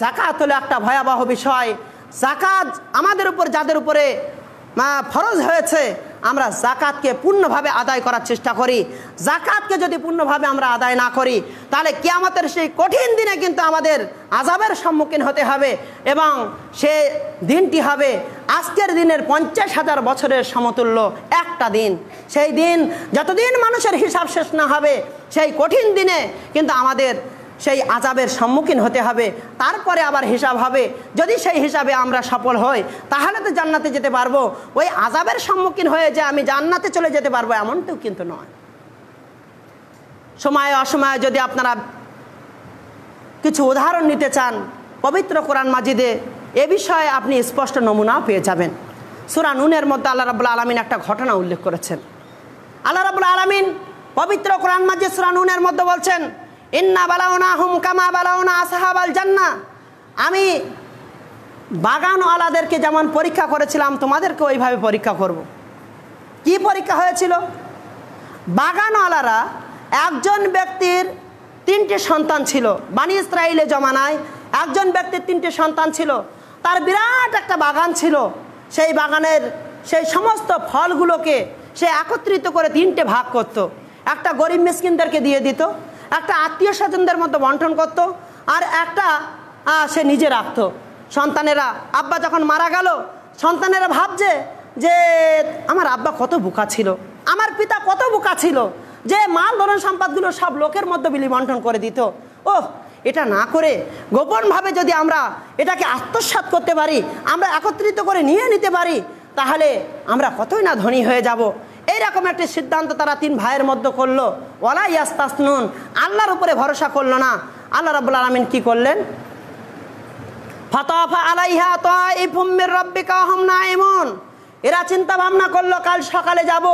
জাকাত হলো একটা ভয়াবহ বিষয় জাকাত আমাদের উপর যাদের উপরে ফরজ হয়েছে আমরা জাকাতকে পূর্ণভাবে আদায় করার চেষ্টা করি জাকাতকে যদি পূর্ণভাবে আমরা আদায় না করি তাহলে কিয়ামতের সেই কঠিন দিনে কিন্তু আমাদের আজাবের সম্মুখীন হতে হবে এবং সে দিনটি হবে আজকের দিনের পঞ্চাশ হাজার বছরের সমতুল্য একটা দিন সেই দিন যতদিন মানুষের হিসাব শেষ না হবে সেই কঠিন দিনে কিন্তু আমাদের সেই আজাবের সম্মুখীন হতে হবে তারপরে আবার হিসাব হবে যদি সেই হিসাবে আমরা সফল হই তাহলে তো জান্নাতে যেতে পারবো ওই আজাবের সম্মুখীন হয়ে যে আমি জান্নাতে চলে যেতে পারবো এমনটিও কিন্তু নয় সময়ে অসময়ে যদি আপনারা কিছু উদাহরণ নিতে চান পবিত্র কোরআন মাজিদে এ বিষয়ে আপনি স্পষ্ট নমুনা পেয়ে যাবেন সুরানুনের মধ্যে আল্লাহ রাবুল আলমিন একটা ঘটনা উল্লেখ করেছেন আল্লাহ রাবুল আলমিন পবিত্র কোরআন মাজিদ সুরানুনের মধ্যে বলছেন ইন্না বালাউনা হুম কামা বালাউনা আসাহাবাল জান্না আমি বাগানওয়ালাদেরকে যেমন পরীক্ষা করেছিলাম তোমাদেরকে ওইভাবে পরীক্ষা করব। কি পরীক্ষা হয়েছিল বাগানওয়ালারা একজন ব্যক্তির তিনটে সন্তান ছিল বাণী ইসরায়েলে জমানায় একজন ব্যক্তির তিনটে সন্তান ছিল তার বিরাট একটা বাগান ছিল সেই বাগানের সেই সমস্ত ফলগুলোকে সে একত্রিত করে তিনটে ভাগ করত। একটা গরিব মিসকিনদেরকে দিয়ে দিত একটা আত্মীয় স্বজনদের মধ্যে বন্টন করত আর একটা সে নিজে রাখত সন্তানেরা আব্বা যখন মারা গেল সন্তানেরা ভাবছে যে আমার আব্বা কত বোকা ছিল আমার পিতা কত বোকা ছিল যে মাল ধরন সম্পদগুলো সব লোকের মধ্যে বিলি বন্টন করে দিত ও এটা না করে গোপনভাবে যদি আমরা এটাকে আত্মসাত করতে পারি আমরা একত্রিত করে নিয়ে নিতে পারি তাহলে আমরা কতই না ধনী হয়ে যাব এইরকম একটি সিদ্ধান্ত তারা তিন ভাইয়ের মধ্যে করলো ওলা ইয়াস্তাসনুন আল্লাহর উপরে ভরসা করলো না আল্লাহ রব্বুল আলমিন কি করলেন এরা চিন্তা ভাবনা করলো কাল সকালে যাব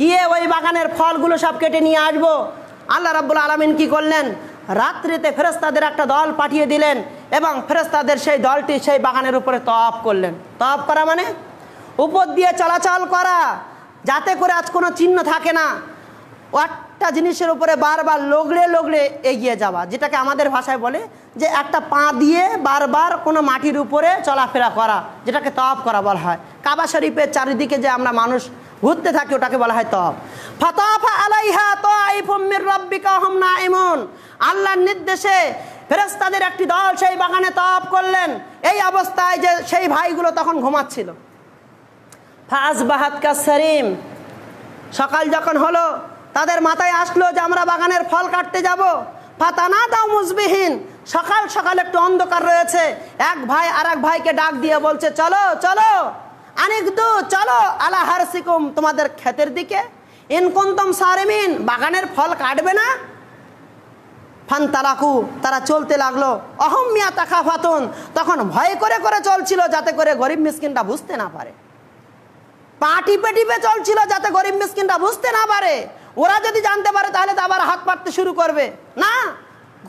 গিয়ে ওই বাগানের ফলগুলো সব কেটে নিয়ে আসবো আল্লাহ রাব্বুল আলমিন কি করলেন রাত্রিতে ফেরস্তাদের একটা দল পাঠিয়ে দিলেন এবং ফেরস্তাদের সেই দলটি সেই বাগানের উপরে তপ করলেন তপ করা মানে উপর দিয়ে চলাচল করা যাতে করে আজ কোনো চিহ্ন থাকে না একটা জিনিসের উপরে বারবার লগড়ে লগড়ে এগিয়ে যাওয়া যেটাকে আমাদের ভাষায় বলে যে একটা পা দিয়ে বারবার কোনো মাটির উপরে চলাফেরা করা যেটাকে তপ করা বলা হয় কাবা শরীফের চারিদিকে যে আমরা মানুষ ঘুরতে থাকি ওটাকে বলা হয় তপ ফতাফা আলাইহা তো আইফমির রব্বিকা হম না এমন আল্লাহর নির্দেশে ফেরেস্তাদের একটি দল সেই বাগানে তপ করলেন এই অবস্থায় যে সেই ভাইগুলো তখন ঘুমাচ্ছিল ফাজ বাহাতকা সেরিম সকাল যখন হলো তাদের মাথায় আসলো যে আমরা বাগানের ফল কাটতে যাব ফাতানা দাও মুজবিহীন সকাল সকাল একটু অন্ধকার রয়েছে এক ভাই আর এক ভাইকে ডাক দিয়ে বলছে চলো চলো আনিক দু চলো আলা হারসিকুম তোমাদের ক্ষেতের দিকে ইনকন্তম সারেমিন বাগানের ফল কাটবে না ফান তালাকু তারা চলতে লাগলো অহমিয়া তাকা ফাতুন তখন ভয় করে করে চলছিল যাতে করে গরিব মিসকিনটা বুঝতে না পারে পা টিপে টিপে চলছিল যাতে গরিব মিসকিনটা বুঝতে না পারে ওরা যদি জানতে পারে তাহলে তো আবার হাত পাততে শুরু করবে না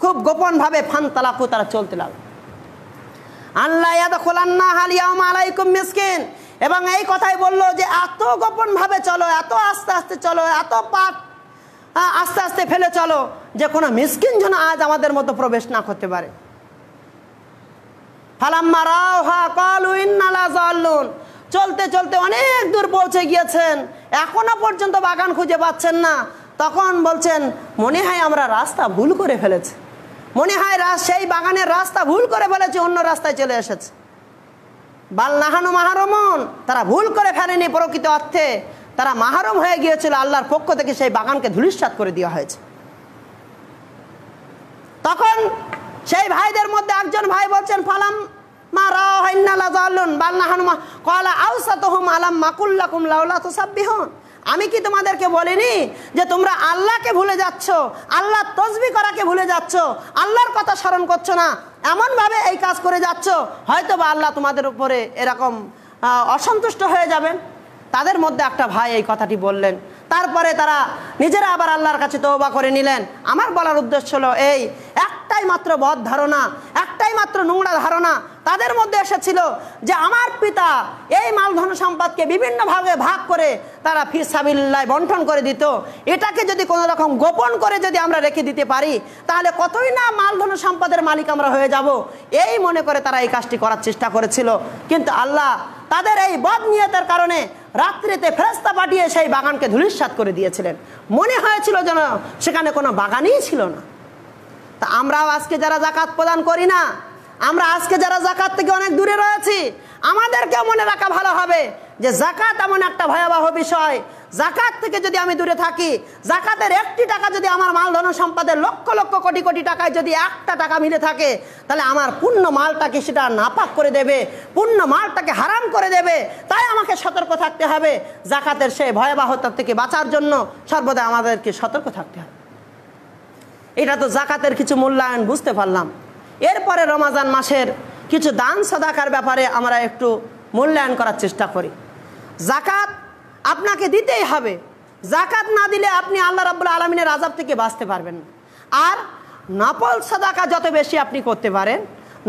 খুব গোপনভাবে ফান তালাকু তারা চলতে লাগলো আল্লাহ খোলান্না হালিয়াম আলাইকুম মিসকিন এবং এই কথাই বলল যে এত গোপনভাবে চলো এত আস্তে আস্তে চলো এত পাট আস্তে আস্তে ফেলে চলো যে কোনো মিসকিন যেন আজ আমাদের মতো প্রবেশ না করতে পারে ফালাম্মা রাও হা কল ইন্নালা জল্লুন চলতে চলতে অনেক দূর পৌঁছে গিয়েছেন এখনো পর্যন্ত বাগান খুঁজে পাচ্ছেন না তখন বলছেন মনে হয় আমরা রাস্তা ভুল করে ফেলেছি মনে হয় সেই বাগানের রাস্তা ভুল করে ফেলেছি অন্য রাস্তায় চলে এসেছে বাল নাহানো মাহারমন তারা ভুল করে ফেলেনি প্রকৃত অর্থে তারা মাহারম হয়ে গিয়েছিল আল্লাহর পক্ষ থেকে সেই বাগানকে ধুলিশ্বাত করে দেওয়া হয়েছে তখন সেই ভাইদের মধ্যে একজন ভাই বলছেন ফালাম আলাম আমি কি তোমাদেরকে বলিনি যে তোমরা আল্লাহকে ভুলে যাচ্ছ আল্লাহ তসবি করাকে ভুলে যাচ্ছ আল্লাহর কথা স্মরণ করছো না এমনভাবে এই কাজ করে যাচ্ছ হয়তো বা আল্লাহ তোমাদের উপরে এরকম অসন্তুষ্ট হয়ে যাবেন তাদের মধ্যে একটা ভাই এই কথাটি বললেন তারপরে তারা নিজেরা আবার আল্লাহর কাছে তৌবা করে নিলেন আমার বলার উদ্দেশ্য হলো এই একটাই মাত্র বধ ধারণা একটাই মাত্র নোংরা ধারণা তাদের মধ্যে এসেছিল যে আমার পিতা এই মালধন সম্পদকে বিভিন্নভাবে ভাগ করে তারা ফিরসাবিল্লায় বন্টন করে দিত এটাকে যদি কোনো রকম গোপন করে যদি আমরা রেখে দিতে পারি তাহলে কতই না মালধন সম্পদের মালিক আমরা হয়ে যাব এই মনে করে তারা এই কাজটি করার চেষ্টা করেছিল কিন্তু আল্লাহ তাদের এই বদ নিয়তের কারণে রাত্রিতে ফেরস্তা পাঠিয়ে সেই বাগানকে ধুলিস্বাদ করে দিয়েছিলেন মনে হয়েছিল যেন সেখানে কোনো বাগানই ছিল না তা আমরাও আজকে যারা জাকাত প্রদান করি না আমরা আজকে যারা জাকাত থেকে অনেক দূরে রয়েছি আমাদেরকেও মনে রাখা ভালো হবে যে জাকাত এমন একটা ভয়াবহ বিষয় জাকাত থেকে যদি আমি দূরে থাকি জাকাতের একটি টাকা যদি আমার মাল ধন সম্পদের লক্ষ লক্ষ কোটি কোটি টাকায় যদি একটা টাকা মিলে থাকে তাহলে আমার পূর্ণ মালটাকে সেটা নাপাক করে দেবে পূর্ণ মালটাকে হারাম করে দেবে তাই আমাকে সতর্ক থাকতে হবে জাকাতের সেই ভয়াবহতা থেকে বাঁচার জন্য সর্বদা আমাদেরকে সতর্ক থাকতে হবে এটা তো জাকাতের কিছু মূল্যায়ন বুঝতে পারলাম এরপরে রমাজান মাসের কিছু দান সদাকার ব্যাপারে আমরা একটু মূল্যায়ন করার চেষ্টা করি জাকাত আপনাকে দিতেই হবে জাকাত না দিলে আপনি আল্লাহ রাবুল আলমিনের আজাব থেকে বাঁচতে পারবেন আর নপল সাদাকা যত বেশি আপনি করতে পারেন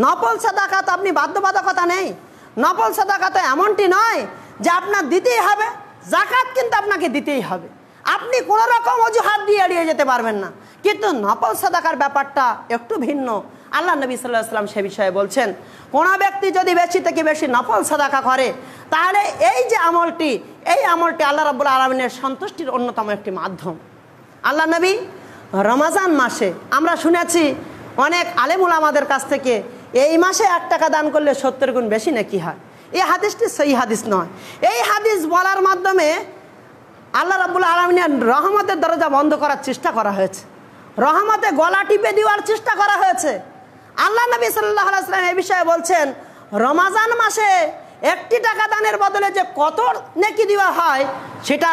নপল সাদাকাত আপনি বাধ্যবাধকতা নেই নপল সাদাকা তো এমনটি নয় যে আপনার দিতেই হবে জাকাত কিন্তু আপনাকে দিতেই হবে আপনি কোনো রকম অজুহাত দিয়ে এড়িয়ে যেতে পারবেন না কিন্তু নপল সাদাকার ব্যাপারটা একটু ভিন্ন আল্লাহ নবী সাল্লাহ সাল্লাম সে বিষয়ে বলছেন কোনো ব্যক্তি যদি বেশি থেকে বেশি নফল সাদাকা করে তাহলে এই যে আমলটি এই আমলটি আল্লাহ রাবুল আলমিনের সন্তুষ্টির অন্যতম একটি মাধ্যম আল্লাহ নবী রমাজান মাসে আমরা শুনেছি অনেক আলেমুল আমাদের কাছ থেকে এই মাসে এক টাকা দান করলে সত্তর গুণ বেশি নাকি হয় এই হাদিসটি সেই হাদিস নয় এই হাদিস বলার মাধ্যমে আল্লাহ রাবুল আলমিনের রহমতের দরজা বন্ধ করার চেষ্টা করা হয়েছে রহমতে গলা টিপে দেওয়ার চেষ্টা করা হয়েছে আল্লাহ নবী সাল্লাম এ বিষয়ে বলছেন রমাজান মাসে একটি টাকা দানের বদলে যে কত নেকি দেওয়া হয় সেটা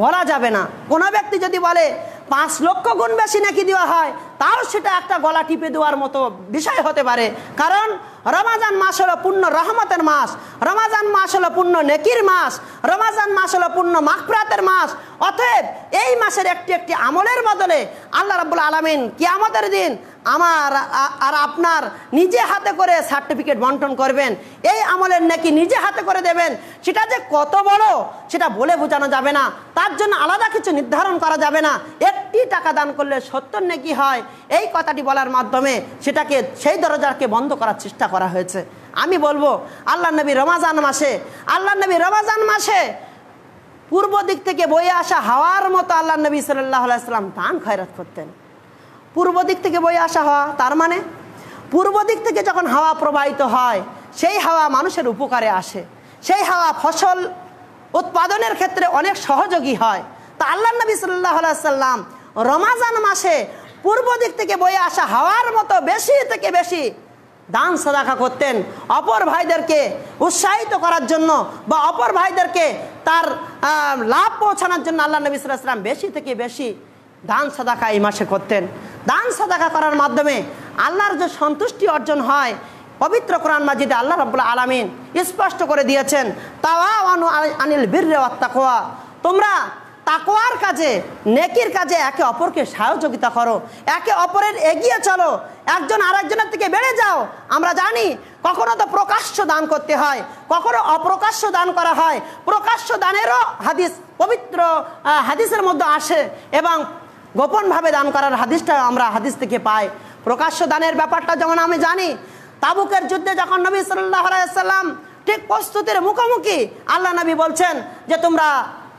বলা যাবে না কোনো ব্যক্তি যদি বলে পাঁচ লক্ষ গুণ বেশি নাকি দেওয়া হয় তাও সেটা একটা গলা টিপে দেওয়ার মতো বিষয় হতে পারে কারণ রমাজান মাস হলো পূর্ণ রহমতের মাস রমাজান মাস হলো পূর্ণ নেকির মাস রমাজান মাস হলো পূর্ণ মাখপ্রাতের মাস অতএব এই মাসের একটি একটি আমলের বদলে আল্লাহ রাবুল আলমিন কিয়ামতের দিন আমার আর আপনার নিজে হাতে করে সার্টিফিকেট বন্টন করবেন এই আমলের নাকি নিজে হাতে করে দেবেন সেটা যে কত বড় সেটা বলে বোঝানো যাবে না তার জন্য আলাদা কিছু নির্ধারণ করা যাবে না একটি টাকা দান করলে সত্তর নাকি হয় এই কথাটি বলার মাধ্যমে সেটাকে সেই দরজাকে বন্ধ করার চেষ্টা করা হয়েছে আমি বলবো আল্লাহ নবী রমাজান মাসে আল্লাহ নবী রমাজান মাসে পূর্ব দিক থেকে বয়ে আসা হাওয়ার মতো আল্লাহ নবী সাল্লাহ আলাইসাল্লাম দান খয়রাত করতেন পূর্ব দিক থেকে বয়ে আসা হওয়া তার মানে পূর্ব দিক থেকে যখন হাওয়া প্রবাহিত হয় সেই হাওয়া মানুষের উপকারে আসে সেই হাওয়া ফসল উৎপাদনের ক্ষেত্রে অনেক সহযোগী হয় তা আল্লাহ নবী সাল্লাহ সাল্লাম রমাজান মাসে পূর্ব দিক থেকে বয়ে আসা হাওয়ার মতো বেশি থেকে বেশি দান সদাখা করতেন অপর ভাইদেরকে উৎসাহিত করার জন্য বা অপর ভাইদেরকে তার লাভ পৌঁছানোর জন্য আল্লাহ নবী সাল্লাম বেশি থেকে বেশি দান সদাখা এই মাসে করতেন দান সদাখা করার মাধ্যমে আল্লাহর যে সন্তুষ্টি অর্জন হয় পবিত্র কোরআন মাজিদে আল্লাহ রবুল্লা আলমিন স্পষ্ট করে দিয়েছেন তাওয়া আনিল বীর খোয়া তোমরা তাকোয়ার কাজে নেকির কাজে একে অপরকে সহযোগিতা করো একে অপরের এগিয়ে চলো একজন আরেকজনের থেকে বেড়ে যাও আমরা জানি কখনো তো প্রকাশ্য দান করতে হয় কখনো অপ্রকাশ্য দান করা হয় প্রকাশ্য দানেরও হাদিস পবিত্র হাদিসের মধ্যে আসে এবং গোপনভাবে দান করার হাদিসটা আমরা হাদিস থেকে পাই প্রকাশ্য দানের ব্যাপারটা যেমন আমি জানি তাবুকের যুদ্ধে যখন নবী সাল্লাহ সাল্লাম ঠিক প্রস্তুতির মুখোমুখি আল্লাহ নবী বলছেন যে তোমরা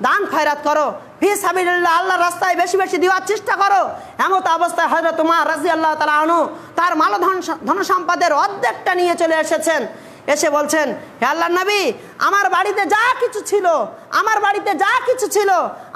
দান খয়রাত করো ফি সাবিল্লাহ আল্লাহর রাস্তায় বেশি বেশি দেওয়ার চেষ্টা করো এমত অবস্থায় হয়তো তোমার রাজি আল্লাহ তালা আনু তার মালধন ধন সম্পদের অর্ধেকটা নিয়ে চলে এসেছেন এসে বলছেন হে আল্লাহ নবী আমার বাড়িতে যা কিছু ছিল আমার বাড়িতে যা কিছু ছিল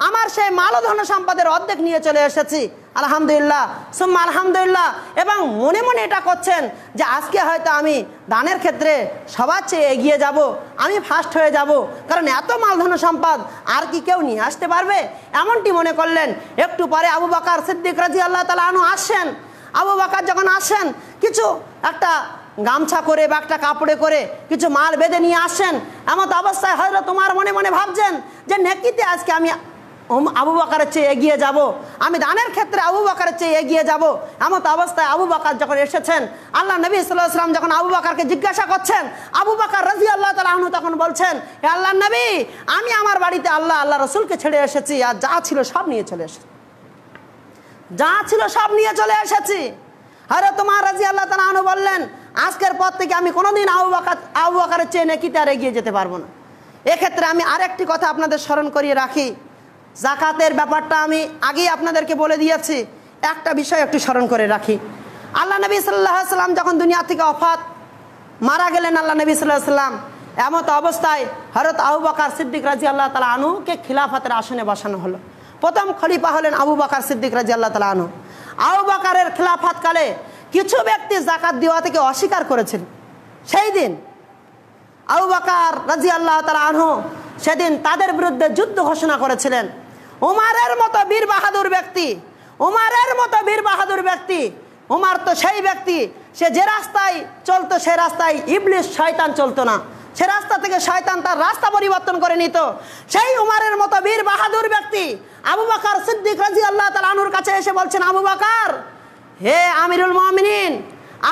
আমার সেই মালধন সম্পদের অর্ধেক নিয়ে চলে এসেছি আলহামদুলিল্লাহ সুম্মা আলহামদুলিল্লাহ এবং মনে মনে এটা করছেন যে আজকে হয়তো আমি দানের ক্ষেত্রে সবার চেয়ে এগিয়ে যাব আমি ফার্স্ট হয়ে যাব কারণ এত মালধন সম্পদ আর কি কেউ নিয়ে আসতে পারবে এমনটি মনে করলেন একটু পরে আবু বাকার সিদ্দিক রাজি আল্লাহ তালা আনু আসছেন আবু বাকার যখন আসেন কিছু একটা গামছা করে বা একটা কাপড়ে করে কিছু মাল বেঁধে নিয়ে আসেন এমন অবস্থায় হয়তো তোমার মনে মনে ভাবছেন যে নেকিতে আজকে আমি আবু বাকারের চেয়ে এগিয়ে যাব। আমি দানের ক্ষেত্রে আবু বাকারের চেয়ে এগিয়ে যাব। এমত অবস্থায় আবু বাকার যখন এসেছেন আল্লাহ নবী সাল্লাহাম যখন আবু বাকারকে জিজ্ঞাসা করছেন আবু বাকার রাজি আল্লাহ তালাহনু তখন বলছেন হে আল্লাহ নবী আমি আমার বাড়িতে আল্লাহ আল্লাহ রসুলকে ছেড়ে এসেছি আর যা ছিল সব নিয়ে চলে এসেছি যা ছিল সব নিয়ে চলে এসেছি আরে তোমার রাজি আল্লাহ তালাহনু বললেন আজকের পর থেকে আমি কোনোদিন আবু বাকার আবু বাকারের চেয়ে নেকিতে আর এগিয়ে যেতে পারবো না এক্ষেত্রে আমি আরেকটি কথা আপনাদের স্মরণ করিয়ে রাখি জাকাতের ব্যাপারটা আমি আগেই আপনাদেরকে বলে দিয়েছি একটা বিষয় একটু স্মরণ করে রাখি আল্লাহ নবী সাল্লাহ সাল্লাম যখন দুনিয়া থেকে অফাত মারা গেলেন আল্লাহ নবী সাল্লাহ সাল্লাম এমত অবস্থায় হরত আবু বাকার সিদ্দিক রাজি আল্লাহ তালা আনুকে খিলাফতের আসনে বসানো হলো প্রথম খলিফা হলেন আবু বাকার সিদ্দিক রাজি আল্লাহ তালা আনু আবু বাকারের খিলাফাতকালে কিছু ব্যক্তি জাকাত দেওয়া থেকে অস্বীকার করেছেন সেই দিন আবু বাকার রাজি আল্লাহ তালা আনহু সেদিন তাদের বিরুদ্ধে যুদ্ধ ঘোষণা করেছিলেন উমারের মতো বীর বাহাদুর ব্যক্তি উমারের মতো বীর বাহাদুর ব্যক্তি উমার তো সেই ব্যক্তি সে যে রাস্তায় চলতো সে রাস্তায় ইবলিশ শয়তান চলতো না সে রাস্তা থেকে শয়তান তার রাস্তা পরিবর্তন করে নিত সেই উমারের মতো বীর বাহাদুর ব্যক্তি আবু বাকার সিদ্দিক রাজি আল্লাহ আনুর কাছে এসে বলছেন আবু বাকার হে আমিরুল মমিনিন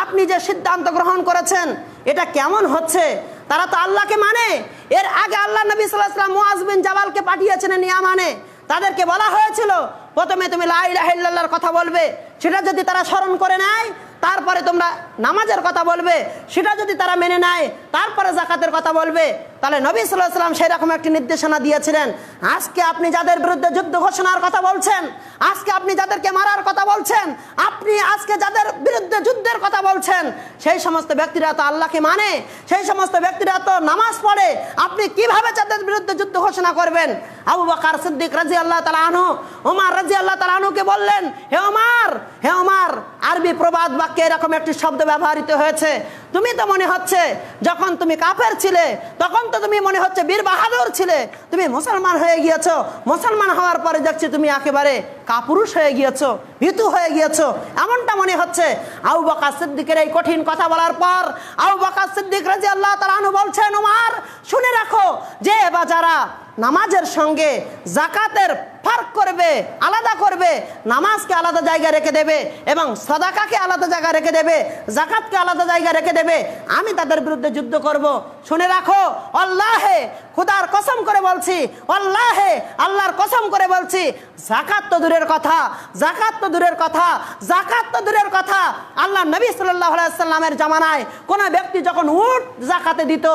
আপনি যে সিদ্ধান্ত গ্রহণ করেছেন এটা কেমন হচ্ছে তারা তো আল্লাহকে মানে এর আগে আল্লাহ নবী সাল্লাহ সাল্লাম মোয়াজবিন জাবালকে পাঠিয়েছেন নিয়া মানে তাদেরকে বলা হয়েছিল প্রথমে তুমি লাইলাহিল্লার কথা বলবে সেটা যদি তারা স্মরণ করে নেয় তারপরে তোমরা নামাজের কথা বলবে সেটা যদি তারা মেনে নেয় তারপরে জাকাতের কথা বলবে তাহলে নবী সাল্লাহ সাল্লাম রকম একটি নির্দেশনা দিয়েছিলেন আজকে আপনি যাদের বিরুদ্ধে যুদ্ধ ঘোষণার কথা বলছেন আজকে আপনি যাদেরকে মারার কথা বলছেন আপনি আজকে যাদের বিরুদ্ধে যুদ্ধের কথা বলছেন সেই সমস্ত ব্যক্তিরা তো আল্লাহকে মানে সেই সমস্ত ব্যক্তিরা তো নামাজ পড়ে আপনি কিভাবে যাদের বিরুদ্ধে যুদ্ধ ঘোষণা করবেন আবু বাকার সিদ্দিক রাজি আল্লাহ তালা আনু ওমার রাজি আল্লাহ তালা আনুকে বললেন হে ওমার হে ওমার আরবি প্রবাদ বাক্যে এরকম একটি শব্দ ব্যবহৃত হয়েছে তুমি তো মনে হচ্ছে যখন তুমি কাপের ছিলে তখন তো তুমি মনে হচ্ছে বীর বাহাদুর ছিলে তুমি মুসলমান হয়ে গিয়েছ মুসলমান হওয়ার পরে দেখছি তুমি একেবারে কাপুরুষ হয়ে গিয়েছ ভীতু হয়ে গিয়েছ এমনটা মনে হচ্ছে আউ বকা সিদ্দিকের এই কঠিন কথা বলার পর আউ বকা সিদ্দিক রাজি আল্লাহ তালু বলছেন উমার শুনে রাখো যে বা যারা নামাজের সঙ্গে জাকাতের ফার্ক করবে আলাদা করবে নামাজকে আলাদা জায়গা রেখে দেবে এবং সদাকাকে আলাদা জায়গা রেখে দেবে জাকাতকে আলাদা জায়গা রেখে দেবে আমি তাদের বিরুদ্ধে যুদ্ধ করব। শুনে রাখো অল্লাহে খুদার কসম করে বলছি অল্লাহে আল্লাহর কসম করে বলছি জাকাত তো দূরের কথা জাকাত তো দূরের কথা জাকাত তো দূরের কথা আল্লাহ নবী সাল্লাহ সাল্লামের জামানায় কোনো ব্যক্তি যখন উঠ জাকাতে দিত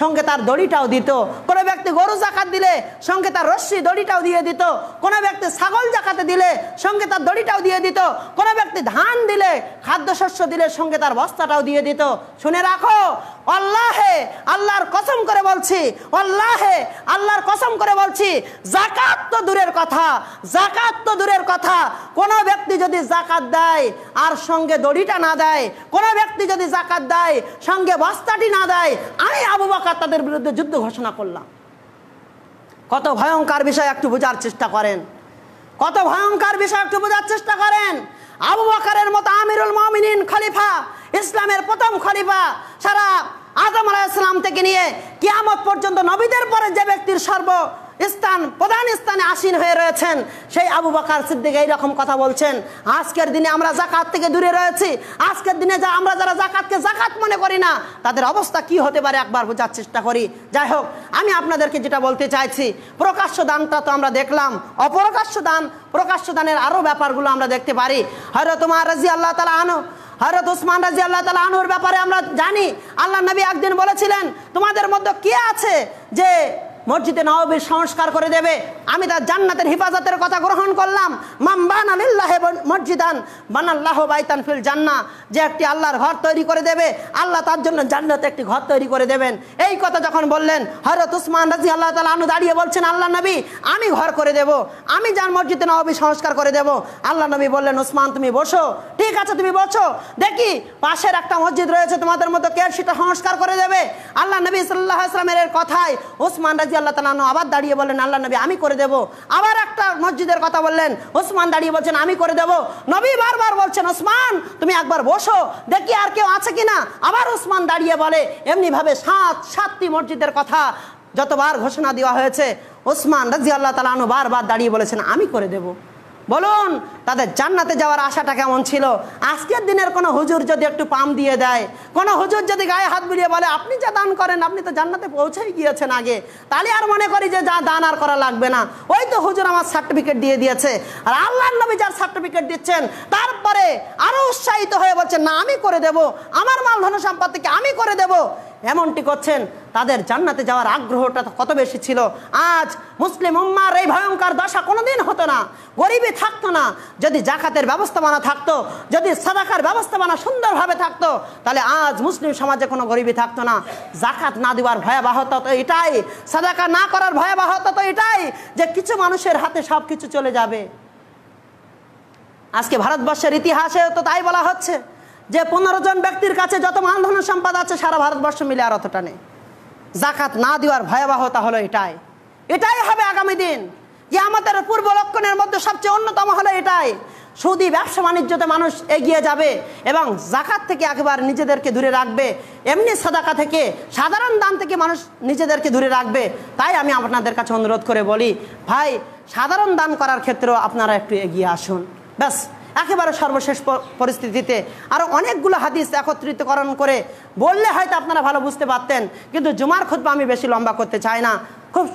সঙ্গে তার দড়িটাও দিত কোনো ব্যক্তি গরু জাকাত দিলে সঙ্গে তার রশ্মি দড়িটাও দিয়ে দিত কোনো ব্যক্তি ছাগল জাকাতে দিলে সঙ্গে তার দড়িটাও দিয়ে দিত কোনো ব্যক্তি ধান দিলে খাদ্যশস্য দিলে সঙ্গে তার বস্তাটাও দিয়ে দিত শুনে রাখো অল্লাহে আল্লাহর কসম করে বলছি অল্লাহে আল্লাহর কসম করে বলছি জাকাত তো দূরের কথা জাকাত তো দূরের কথা কোনো ব্যক্তি যদি জাকাত দেয় আর সঙ্গে দড়িটা না দেয় কোনো ব্যক্তি যদি জাকাত দেয় সঙ্গে বস্তাটি না দেয় আমি আবু বকর সরকার তাদের বিরুদ্ধে যুদ্ধ ঘোষণা করলাম কত ভয়ঙ্কর বিষয় একটু বোঝার চেষ্টা করেন কত ভয়ঙ্কর বিষয় একটু বোঝার চেষ্টা করেন আবু বাকারের মতো আমিরুল মমিনিন খলিফা ইসলামের প্রথম খলিফা সারা আজম আলাহ ইসলাম থেকে নিয়ে কিয়ামত পর্যন্ত নবীদের পরে যে ব্যক্তির সর্ব স্থান প্রধান স্থানে আসীন হয়ে রয়েছেন সেই আবু বাকার সিদ্দিক এইরকম কথা বলছেন আজকের দিনে আমরা জাকাত থেকে দূরে রয়েছি আজকের দিনে যা আমরা যারা জাকাতকে জাকাত মনে করি না তাদের অবস্থা কি হতে পারে একবার বোঝার চেষ্টা করি যাই হোক আমি আপনাদেরকে যেটা বলতে চাইছি প্রকাশ্য দানটা তো আমরা দেখলাম অপ্রকাশ্য দান প্রকাশ্য দানের আরও ব্যাপারগুলো আমরা দেখতে পারি হয়তো তোমার রাজি আল্লাহ তালা আনো হরত উসমান রাজি আল্লাহ তালা আনুর ব্যাপারে আমরা জানি আল্লাহ নবী একদিন বলেছিলেন তোমাদের মধ্যে কে আছে যে মসজিদে নবাবীর সংস্কার করে দেবে আমি তার জান্নাতের হেফাজতের কথা গ্রহণ করলাম মাম আলিল্লাহ মসজিদান বানাল্লাহ বাইতান ফিল জান্না যে একটি আল্লাহর ঘর তৈরি করে দেবে আল্লাহ তার জন্য জান্নাতে একটি ঘর তৈরি করে দেবেন এই কথা যখন বললেন হরত উসমান রাজি আল্লাহ তালা আনু দাঁড়িয়ে বলছেন আল্লাহ নবী আমি ঘর করে দেব আমি যান মসজিদে নবী সংস্কার করে দেব আল্লাহ নবী বললেন উসমান তুমি বসো ঠিক আছে তুমি বসো দেখি পাশের একটা মসজিদ রয়েছে তোমাদের মতো কে সেটা সংস্কার করে দেবে আল্লাহ নবী সাল্লাহ আসলামের কথায় উসমান রাজি আল্লাহ তালানো আবার দাঁড়িয়ে বলেন আল্লাহ নবী আমি করে দেব আবার একটা মসজিদের কথা বললেন ওসমান দাঁড়িয়ে বলছেন আমি করে দেব নবী বারবার বলছেন ওসমান তুমি একবার বসো দেখি আর কেউ আছে কি না আবার ওসমান দাঁড়িয়ে বলে এমনিভাবে সাত সাতটি মসজিদের কথা যতবার ঘোষণা দেওয়া হয়েছে ওসমান রাজি আল্লাহ তালানো বারবার দাঁড়িয়ে বলেছেন আমি করে দেব বলুন তাদের জান্নাতে যাওয়ার আশাটা কেমন ছিল আজকের দিনের কোনো হুজুর যদি একটু পাম দিয়ে দেয় কোনো হুজুর যদি গায়ে হাত বুলিয়ে বলে আপনি যা দান করেন আপনি তো জান্নাতে পৌঁছেই গিয়েছেন আগে তাহলে আর মনে করি যে যা দান আর করা লাগবে না ওই তো হুজুর আমার সার্টিফিকেট দিয়ে দিয়েছে আর আল্লাহ নবী যার সার্টিফিকেট দিচ্ছেন তারপরে আরও উৎসাহিত হয়ে বলছেন না আমি করে দেব আমার মাল ধন সম্পত্তিকে আমি করে দেব এমনটি করছেন তাদের জান্নাতে যাওয়ার আগ্রহটা কত বেশি ছিল আজ মুসলিম উম্মার এই ভয়ঙ্কর দশা কোনোদিন হতো না গরিবই থাকতো না যদি জাকাতের ব্যবস্থাপনা থাকতো যদি সাদাকার ব্যবস্থাপনা সুন্দরভাবে থাকতো তাহলে আজ মুসলিম সমাজে কোনো গরিবই থাকতো না জাকাত না দেওয়ার ভয়াবহতা তো এটাই সাদাকা না করার ভয়াবহতা তো এটাই যে কিছু মানুষের হাতে সব কিছু চলে যাবে আজকে ভারতবর্ষের ইতিহাসে তো তাই বলা হচ্ছে যে পনেরো জন ব্যক্তির কাছে যত মানধন সম্পদ আছে সারা ভারতবর্ষ মিলে আর অতটা নেই জাকাত না দেওয়ার ভয়াবহতা হলো এটাই এটাই হবে আগামী দিন যে আমাদের পূর্ব লক্ষণের মধ্যে সবচেয়ে অন্যতম হলো এটাই সৌদি ব্যবসা বাণিজ্যতে মানুষ এগিয়ে যাবে এবং জাকাত থেকে একবার নিজেদেরকে দূরে রাখবে এমনি সাদাকা থেকে সাধারণ দান থেকে মানুষ নিজেদেরকে দূরে রাখবে তাই আমি আপনাদের কাছে অনুরোধ করে বলি ভাই সাধারণ দান করার ক্ষেত্রেও আপনারা একটু এগিয়ে আসুন ব্যাস একেবারে সর্বশেষ পরিস্থিতিতে আরও অনেকগুলো হাদিস একত্রিতকরণ করে বললে হয়তো আপনারা ভালো বুঝতে পারতেন কিন্তু জুমার খুদ্া আমি বেশি লম্বা করতে চাই না খুব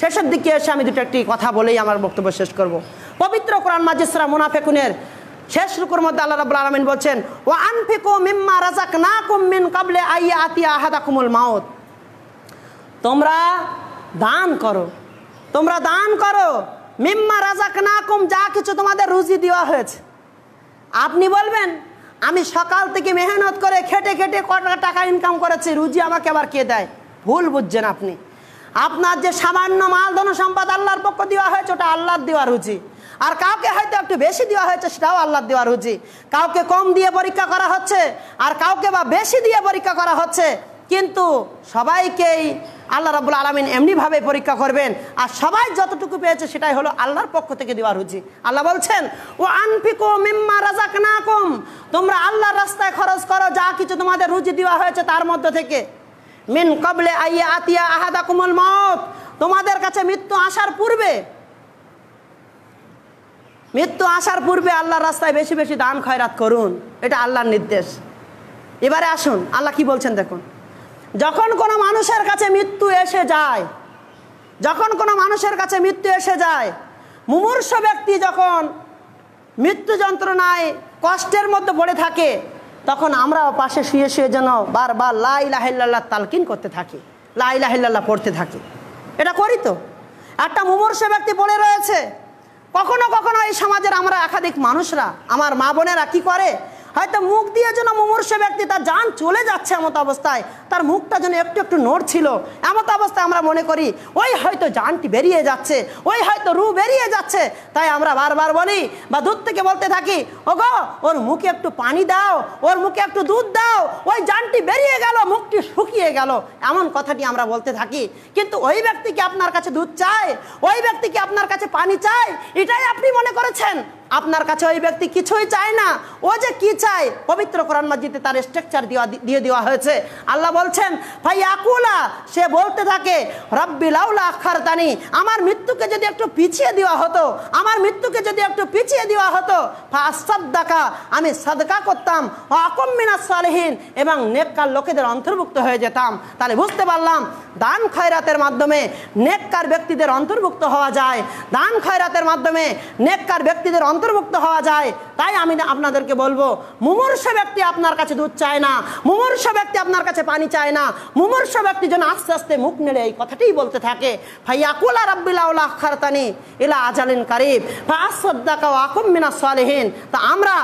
শেষের দিকে এসে আমি দুটো একটি কথা বলেই আমার বক্তব্য শেষ করব। পবিত্র কোরআন মাজিসরা মুনাফেকুনের শেষ রুকুর মধ্যে আল্লাহ রাবুল আলমিন বলছেন ও আনফিকো মিম্মা রাজাক না কুমিন কাবলে আই আতিয়া আহাদা কুমল মাওত তোমরা দান করো তোমরা দান করো মিম্মা রাজাক না কুম যা কিছু তোমাদের রুজি দেওয়া হয়েছে আপনি বলবেন আমি সকাল থেকে মেহনত করে খেটে খেটে কটা টাকা ইনকাম করেছি রুজি আমাকে আবার কে দেয় ভুল বুঝছেন আপনি আপনার যে সামান্য মাল ধনসম্পদ আল্লাহর পক্ষ দেওয়া হয়েছে ওটা আল্লাহর দেওয়ার রুচি আর কাউকে হয়তো একটু বেশি দেওয়া হয়েছে সেটাও আল্লাহর দেওয়ার রুচি কাউকে কম দিয়ে পরীক্ষা করা হচ্ছে আর কাউকে বা বেশি দিয়ে পরীক্ষা করা হচ্ছে কিন্তু সবাইকেই আল্লাহ রাবুল আলমিন এমনিভাবে পরীক্ষা করবেন আর সবাই যতটুকু পেয়েছে সেটাই হলো আল্লাহর পক্ষ থেকে দেওয়া রুচি আল্লাহ বলছেন ও আনফিকো মিম্মা রাজাক না কম তোমরা আল্লাহর রাস্তায় খরচ করো যা কিছু তোমাদের রুচি দেওয়া হয়েছে তার মধ্য থেকে মিন কবলে আইয়া আতিয়া আহাদা কুমল মত তোমাদের কাছে মৃত্যু আসার পূর্বে মৃত্যু আসার পূর্বে আল্লাহর রাস্তায় বেশি বেশি দান খয়রাত করুন এটা আল্লাহর নির্দেশ এবারে আসুন আল্লাহ কি বলছেন দেখুন যখন কোনো মানুষের কাছে মৃত্যু এসে যায় যখন কোনো মানুষের কাছে মৃত্যু এসে যায় মুমূর্ষ ব্যক্তি যখন মৃত্যু যন্ত্রণায় কষ্টের মধ্যে পড়ে থাকে তখন আমরা পাশে শুয়ে শুয়ে যেন বারবার লাই লাহিল্লাহ তালকিন করতে থাকি লাই লাহিল্লাহ পড়তে থাকি এটা করি তো একটা মুমর্ষ ব্যক্তি পড়ে রয়েছে কখনো কখনো এই সমাজের আমরা একাধিক মানুষরা আমার মা বোনেরা কি করে হয়তো মুখ দিয়ে যেন মুমূর্ষ ব্যক্তি তার যান চলে যাচ্ছে এমত অবস্থায় তার মুখটা যেন একটু একটু নড়ছিল এমত অবস্থায় আমরা মনে করি ওই হয়তো যানটি বেরিয়ে যাচ্ছে ওই হয়তো রু বেরিয়ে যাচ্ছে তাই আমরা বারবার বলি বা দুধ থেকে বলতে থাকি ও গো ওর মুখে একটু পানি দাও ওর মুখে একটু দুধ দাও ওই যানটি বেরিয়ে গেল মুখটি শুকিয়ে গেল এমন কথাটি আমরা বলতে থাকি কিন্তু ওই ব্যক্তিকে আপনার কাছে দুধ চায় ওই ব্যক্তিকে আপনার কাছে পানি চায় এটাই আপনি মনে করেছেন আপনার কাছে ওই ব্যক্তি কিছুই চায় না ও যে কি চায় পবিত্র কোরআন মাজিদে তার স্ট্রাকচার দেওয়া দিয়ে দেওয়া হয়েছে আল্লাহ বলছেন ভাই আকুলা সে বলতে থাকে লাউলা আখার তানি আমার মৃত্যুকে যদি একটু পিছিয়ে দেওয়া হতো আমার মৃত্যুকে যদি একটু পিছিয়ে দেওয়া হতো ফাসাদ্দাকা আমি সাদকা করতাম অকম্মিনা সালেহীন এবং নেককার লোকেদের অন্তর্ভুক্ত হয়ে যেতাম তাহলে বুঝতে পারলাম দান খয়রাতের মাধ্যমে নেককার ব্যক্তিদের অন্তর্ভুক্ত হওয়া যায় দান খয়রাতের মাধ্যমে নেককার ব্যক্তিদের অন্ত অন্তর্ভুক্ত হওয়া যায় তাই আমি আপনাদেরকে বলবো মুমূর্ষ ব্যক্তি আপনার কাছে দুধ চায় না মুমূর্ষ ব্যক্তি আপনার কাছে পানি চায় না মুমূর্ষ ব্যক্তি যেন আস্তে আস্তে মুখ নেড়ে এই কথাটাই বলতে থাকে ভাইয়াকুলা রাব্বিল্লাউলা খারতানি এলা আজালিন কারিব ভাই আসদ্দাকা আকুম মিনা সালেহীন তা আমরা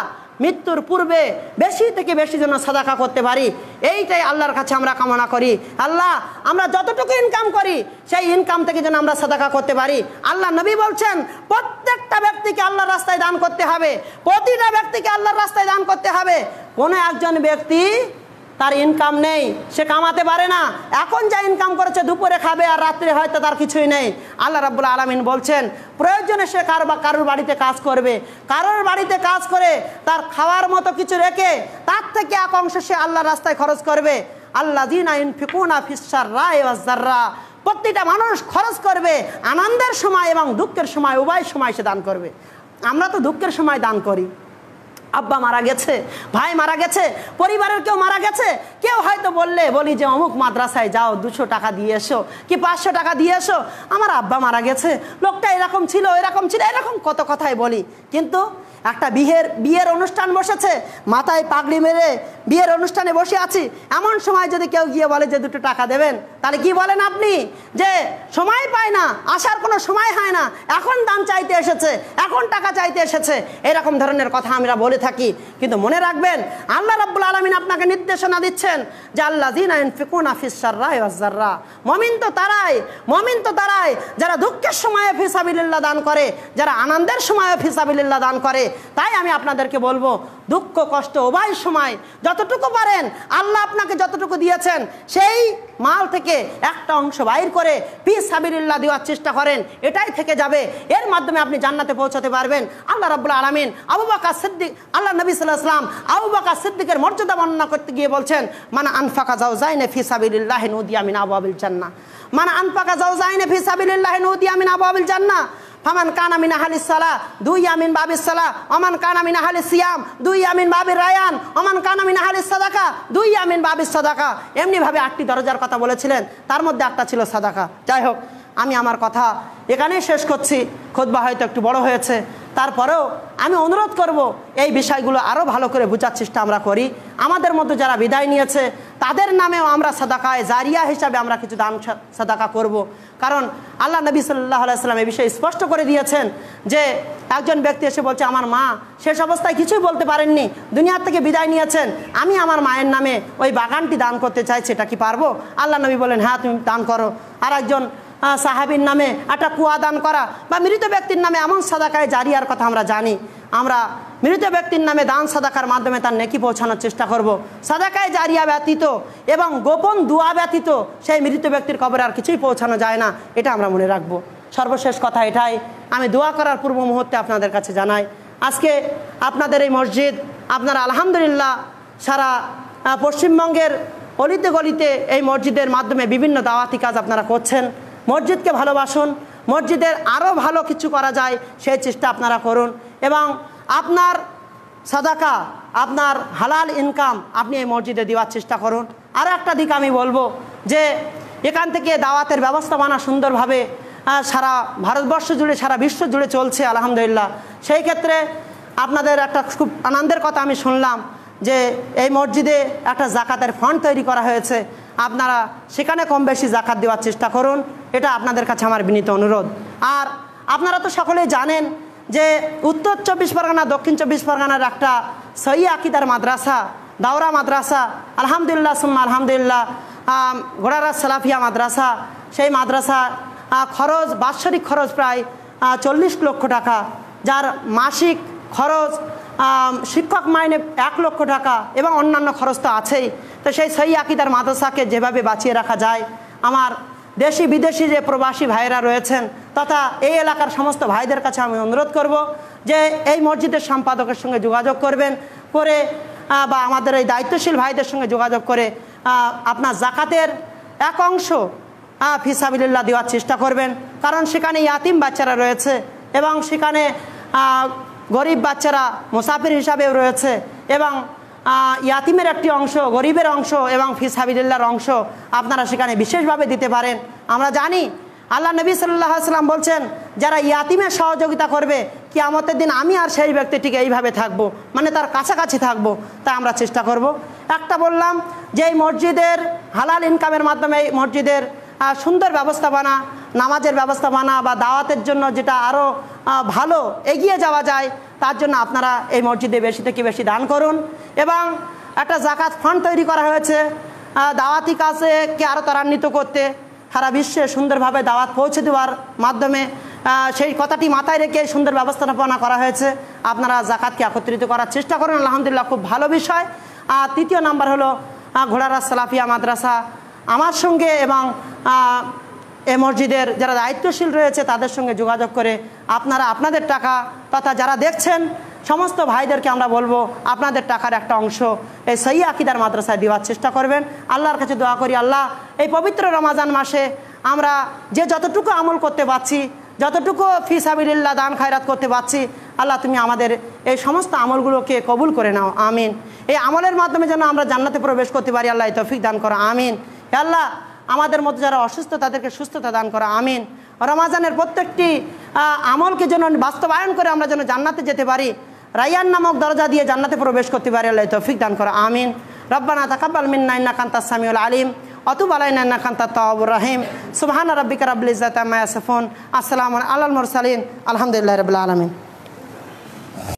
মৃত্যুর পূর্বে বেশি থেকে বেশি যেন সাদাকা করতে পারি এইটাই আল্লাহর কাছে আমরা কামনা করি আল্লাহ আমরা যতটুকু ইনকাম করি সেই ইনকাম থেকে যেন আমরা সাদাকা করতে পারি আল্লাহ নবী বলছেন প্রত্যেকটা ব্যক্তিকে আল্লাহর রাস্তায় দান করতে হবে প্রতিটা ব্যক্তিকে আল্লাহর রাস্তায় দান করতে হবে কোনো একজন ব্যক্তি তার ইনকাম নেই সে কামাতে পারে না এখন যা ইনকাম করেছে দুপুরে খাবে আর রাত্রে হয়তো তার কিছুই নেই আল্লাহ রাবুল আলমিন বলছেন প্রয়োজনে সে কার বা কারোর বাড়িতে কাজ করবে কারোর বাড়িতে কাজ করে তার খাওয়ার মতো কিছু রেখে তার থেকে এক অংশ সে আল্লাহ রাস্তায় খরচ করবে আল্লাহ দিন আইন ফিকুন আফিসার রায় প্রত্যেকটা মানুষ খরচ করবে আনন্দের সময় এবং দুঃখের সময় উভয় সময় সে দান করবে আমরা তো দুঃখের সময় দান করি আব্বা মারা গেছে ভাই মারা গেছে পরিবারের কেউ মারা গেছে কেউ হয়তো বললে বলি যে অমুক মাদ্রাসায় যাও দুশো টাকা দিয়ে এসো কি পাঁচশো টাকা দিয়ে এসো আমার আব্বা মারা গেছে লোকটা এরকম ছিল এরকম ছিল এরকম কত কথাই বলি কিন্তু একটা বিয়ের বিয়ের অনুষ্ঠান বসেছে মাথায় পাগড়ি মেরে বিয়ের অনুষ্ঠানে বসে আছি এমন সময় যদি কেউ গিয়ে বলে যে দুটো টাকা দেবেন তাহলে কি বলেন আপনি যে সময় পায় না আসার কোনো সময় হয় না এখন দাম চাইতে এসেছে এখন টাকা চাইতে এসেছে এরকম ধরনের কথা আমরা বলে থাকি কিন্তু মনে রাখবেন আল্লাহ রব্বুল আলমিন আপনাকে নির্দেশনা দিচ্ছেন যে আল্লাহ দিন আইন ফিকুন আফিসাররা ওয়াজাররা মমিন তো তারাই মমিন তো তারাই যারা দুঃখের সময়ে ফিসাবিল্লা দান করে যারা আনন্দের সময় ফিসাবিল্লা দান করে তাই আমি আপনাদেরকে বলবো দুঃখ কষ্ট উভয় সময় যতটুকু পারেন আল্লাহ আপনাকে যতটুকু দিয়েছেন সেই মাল থেকে একটা অংশ বাইর করে পি সাবিরুল্লাহ দেওয়ার চেষ্টা করেন এটাই থেকে যাবে এর মাধ্যমে আপনি জান্নাতে পৌঁছাতে পারবেন আল্লাহ রাবুল আলমিন আবু বাকা সিদ্দিক আল্লাহ নবী সাল্লাহ আবু বাকা সিদ্দিকের মর্যাদা বর্ণনা করতে গিয়ে বলছেন মানে আনফাকা যাও যাই না ফি সাবিরুল্লাহ নদী আমিন আবু আবিল জান্না মানে আনফাকা যাও যাই না ফি সাবিরুল্লাহ নদী আমিন আবু আবিল জান্না ফামান কান আমিন আহালি সালা দুই আমিন বাবি সালা অমান কান আমিন আহালি সিয়াম দুই আমিন বাবি রায়ান অমান কান আমিন আহালি সাদাকা দুই আমিন বাবি সাদাকা এমনিভাবে আটটি দরজার কথা বলেছিলেন তার মধ্যে একটা ছিল সাদাকা যাই হোক আমি আমার কথা এখানেই শেষ করছি খোদবা হয়তো একটু বড় হয়েছে তারপরেও আমি অনুরোধ করব এই বিষয়গুলো আরও ভালো করে বোঝার চেষ্টা আমরা করি আমাদের মতো যারা বিদায় নিয়েছে তাদের নামেও আমরা সাদাকায় জারিয়া হিসাবে আমরা কিছু দান সাদাকা করব। কারণ আল্লাহ নবী সাল্লাহ আলাইসাল্লাম এই বিষয়ে স্পষ্ট করে দিয়েছেন যে একজন ব্যক্তি এসে বলছে আমার মা শেষ অবস্থায় কিছুই বলতে পারেননি দুনিয়ার থেকে বিদায় নিয়েছেন আমি আমার মায়ের নামে ওই বাগানটি দান করতে চাইছি এটা কি পারবো আল্লাহ নবী বলেন হ্যাঁ তুমি দান করো আর একজন সাহাবির নামে একটা কুয়া দান করা বা মৃত ব্যক্তির নামে এমন সাদাকায় জারিয়ার কথা আমরা জানি আমরা মৃত ব্যক্তির নামে দান সাদাকার মাধ্যমে তার নেকি পৌঁছানোর চেষ্টা করব। সাদাকায় জারিয়া ব্যতীত এবং গোপন দুয়া ব্যতীত সেই মৃত ব্যক্তির কবরে আর কিছুই পৌঁছানো যায় না এটা আমরা মনে রাখব সর্বশেষ কথা এটাই আমি দোয়া করার পূর্ব মুহূর্তে আপনাদের কাছে জানাই আজকে আপনাদের এই মসজিদ আপনারা আলহামদুলিল্লাহ সারা পশ্চিমবঙ্গের অলিতে গলিতে এই মসজিদের মাধ্যমে বিভিন্ন দাওয়াতি কাজ আপনারা করছেন মসজিদকে ভালোবাসুন মসজিদের আরও ভালো কিছু করা যায় সেই চেষ্টা আপনারা করুন এবং আপনার সাদাকা আপনার হালাল ইনকাম আপনি এই মসজিদে দেওয়ার চেষ্টা করুন আরও একটা দিক আমি বলবো যে এখান থেকে দাওয়াতের ব্যবস্থাপনা সুন্দরভাবে সারা ভারতবর্ষ জুড়ে সারা বিশ্ব জুড়ে চলছে আলহামদুলিল্লাহ সেই ক্ষেত্রে আপনাদের একটা খুব আনন্দের কথা আমি শুনলাম যে এই মসজিদে একটা জাকাতের ফান্ড তৈরি করা হয়েছে আপনারা সেখানে কম বেশি জাকাত দেওয়ার চেষ্টা করুন এটা আপনাদের কাছে আমার বিনীত অনুরোধ আর আপনারা তো সকলেই জানেন যে উত্তর চব্বিশ পরগনা দক্ষিণ চব্বিশ পরগনার একটা সই আকিদার মাদ্রাসা দাওরা মাদ্রাসা আলহামদুলিল্লাহ সুম্মা আলহামদুলিল্লাহ গোড়ারা সালাফিয়া মাদ্রাসা সেই মাদ্রাসা খরচ বাৎসরিক খরচ প্রায় চল্লিশ লক্ষ টাকা যার মাসিক খরচ শিক্ষক মাইনে এক লক্ষ টাকা এবং অন্যান্য খরচ তো আছেই তো সেই সই আকিদার মাদ্রাসাকে যেভাবে বাঁচিয়ে রাখা যায় আমার দেশি বিদেশি যে প্রবাসী ভাইরা রয়েছেন তথা এই এলাকার সমস্ত ভাইদের কাছে আমি অনুরোধ করব যে এই মসজিদের সম্পাদকের সঙ্গে যোগাযোগ করবেন করে বা আমাদের এই দায়িত্বশীল ভাইদের সঙ্গে যোগাযোগ করে আপনার জাকাতের এক অংশ ফিসাবিল্লা দেওয়ার চেষ্টা করবেন কারণ সেখানে ইয়াতিম বাচ্চারা রয়েছে এবং সেখানে গরিব বাচ্চারা মুসাফির হিসাবেও রয়েছে এবং ইয়াতিমের একটি অংশ গরিবের অংশ এবং ফিস হাবিদুল্লার অংশ আপনারা সেখানে বিশেষভাবে দিতে পারেন আমরা জানি আল্লাহ নবী সাল্লাহ সাল্লাম বলছেন যারা ইয়াতিমের সহযোগিতা করবে আমাদের দিন আমি আর সেই ব্যক্তিটিকে এইভাবে থাকব। মানে তার কাছাকাছি থাকব। তা আমরা চেষ্টা করব। একটা বললাম যে এই মসজিদের হালাল ইনকামের মাধ্যমে এই মসজিদের সুন্দর ব্যবস্থাপনা নামাজের ব্যবস্থাপনা বা দাওয়াতের জন্য যেটা আরও ভালো এগিয়ে যাওয়া যায় তার জন্য আপনারা এই মসজিদে বেশি থেকে বেশি দান করুন এবং একটা জাকাত ফান্ড তৈরি করা হয়েছে দাওয়াতি কে আরও ত্বরান্বিত করতে সারা বিশ্বে সুন্দরভাবে দাওয়াত পৌঁছে দেওয়ার মাধ্যমে সেই কথাটি মাথায় রেখে সুন্দর ব্যবস্থাপনা করা হয়েছে আপনারা জাকাতকে একত্রিত করার চেষ্টা করুন আলহামদুলিল্লাহ খুব ভালো বিষয় আর তৃতীয় নাম্বার হলো ঘোড়ারা সালাফিয়া মাদ্রাসা আমার সঙ্গে এবং এ মসজিদের যারা দায়িত্বশীল রয়েছে তাদের সঙ্গে যোগাযোগ করে আপনারা আপনাদের টাকা তথা যারা দেখছেন সমস্ত ভাইদেরকে আমরা বলবো আপনাদের টাকার একটা অংশ এই সই আকিদার মাদ্রাসায় দেওয়ার চেষ্টা করবেন আল্লাহর কাছে দোয়া করি আল্লাহ এই পবিত্র রমাজান মাসে আমরা যে যতটুকু আমল করতে পারছি যতটুকু ফি সাবিল্লা দান খায়রাত করতে পারছি আল্লাহ তুমি আমাদের এই সমস্ত আমলগুলোকে কবুল করে নাও আমিন এই আমলের মাধ্যমে যেন আমরা জান্নাতে প্রবেশ করতে পারি আল্লাহ তফিক দান করো আমিন আল্লাহ আমাদের মতো যারা অসুস্থ তাদেরকে সুস্থতা দান করা আমিন রমাজানের প্রত্যেকটি আমলকে যেন বাস্তবায়ন করে আমরা যেন জান্নাতে যেতে পারি রায়ান নামক দরজা দিয়ে জান্নাতে প্রবেশ করতে পারি আল্লাহ তৌফিক দান করা আমিন রব্বানা তাকাব্বাল মিন্না ইন্না কান্তা সামিউল আলিম অতুব আলাই ইন্না কান্তা তাবুর রহিম সুহানা রব্বিকা রব্লিজাত আসসালাম আল্লাহ মুরসালিন আলহামদুলিল্লাহ রাব্বিল আলমিন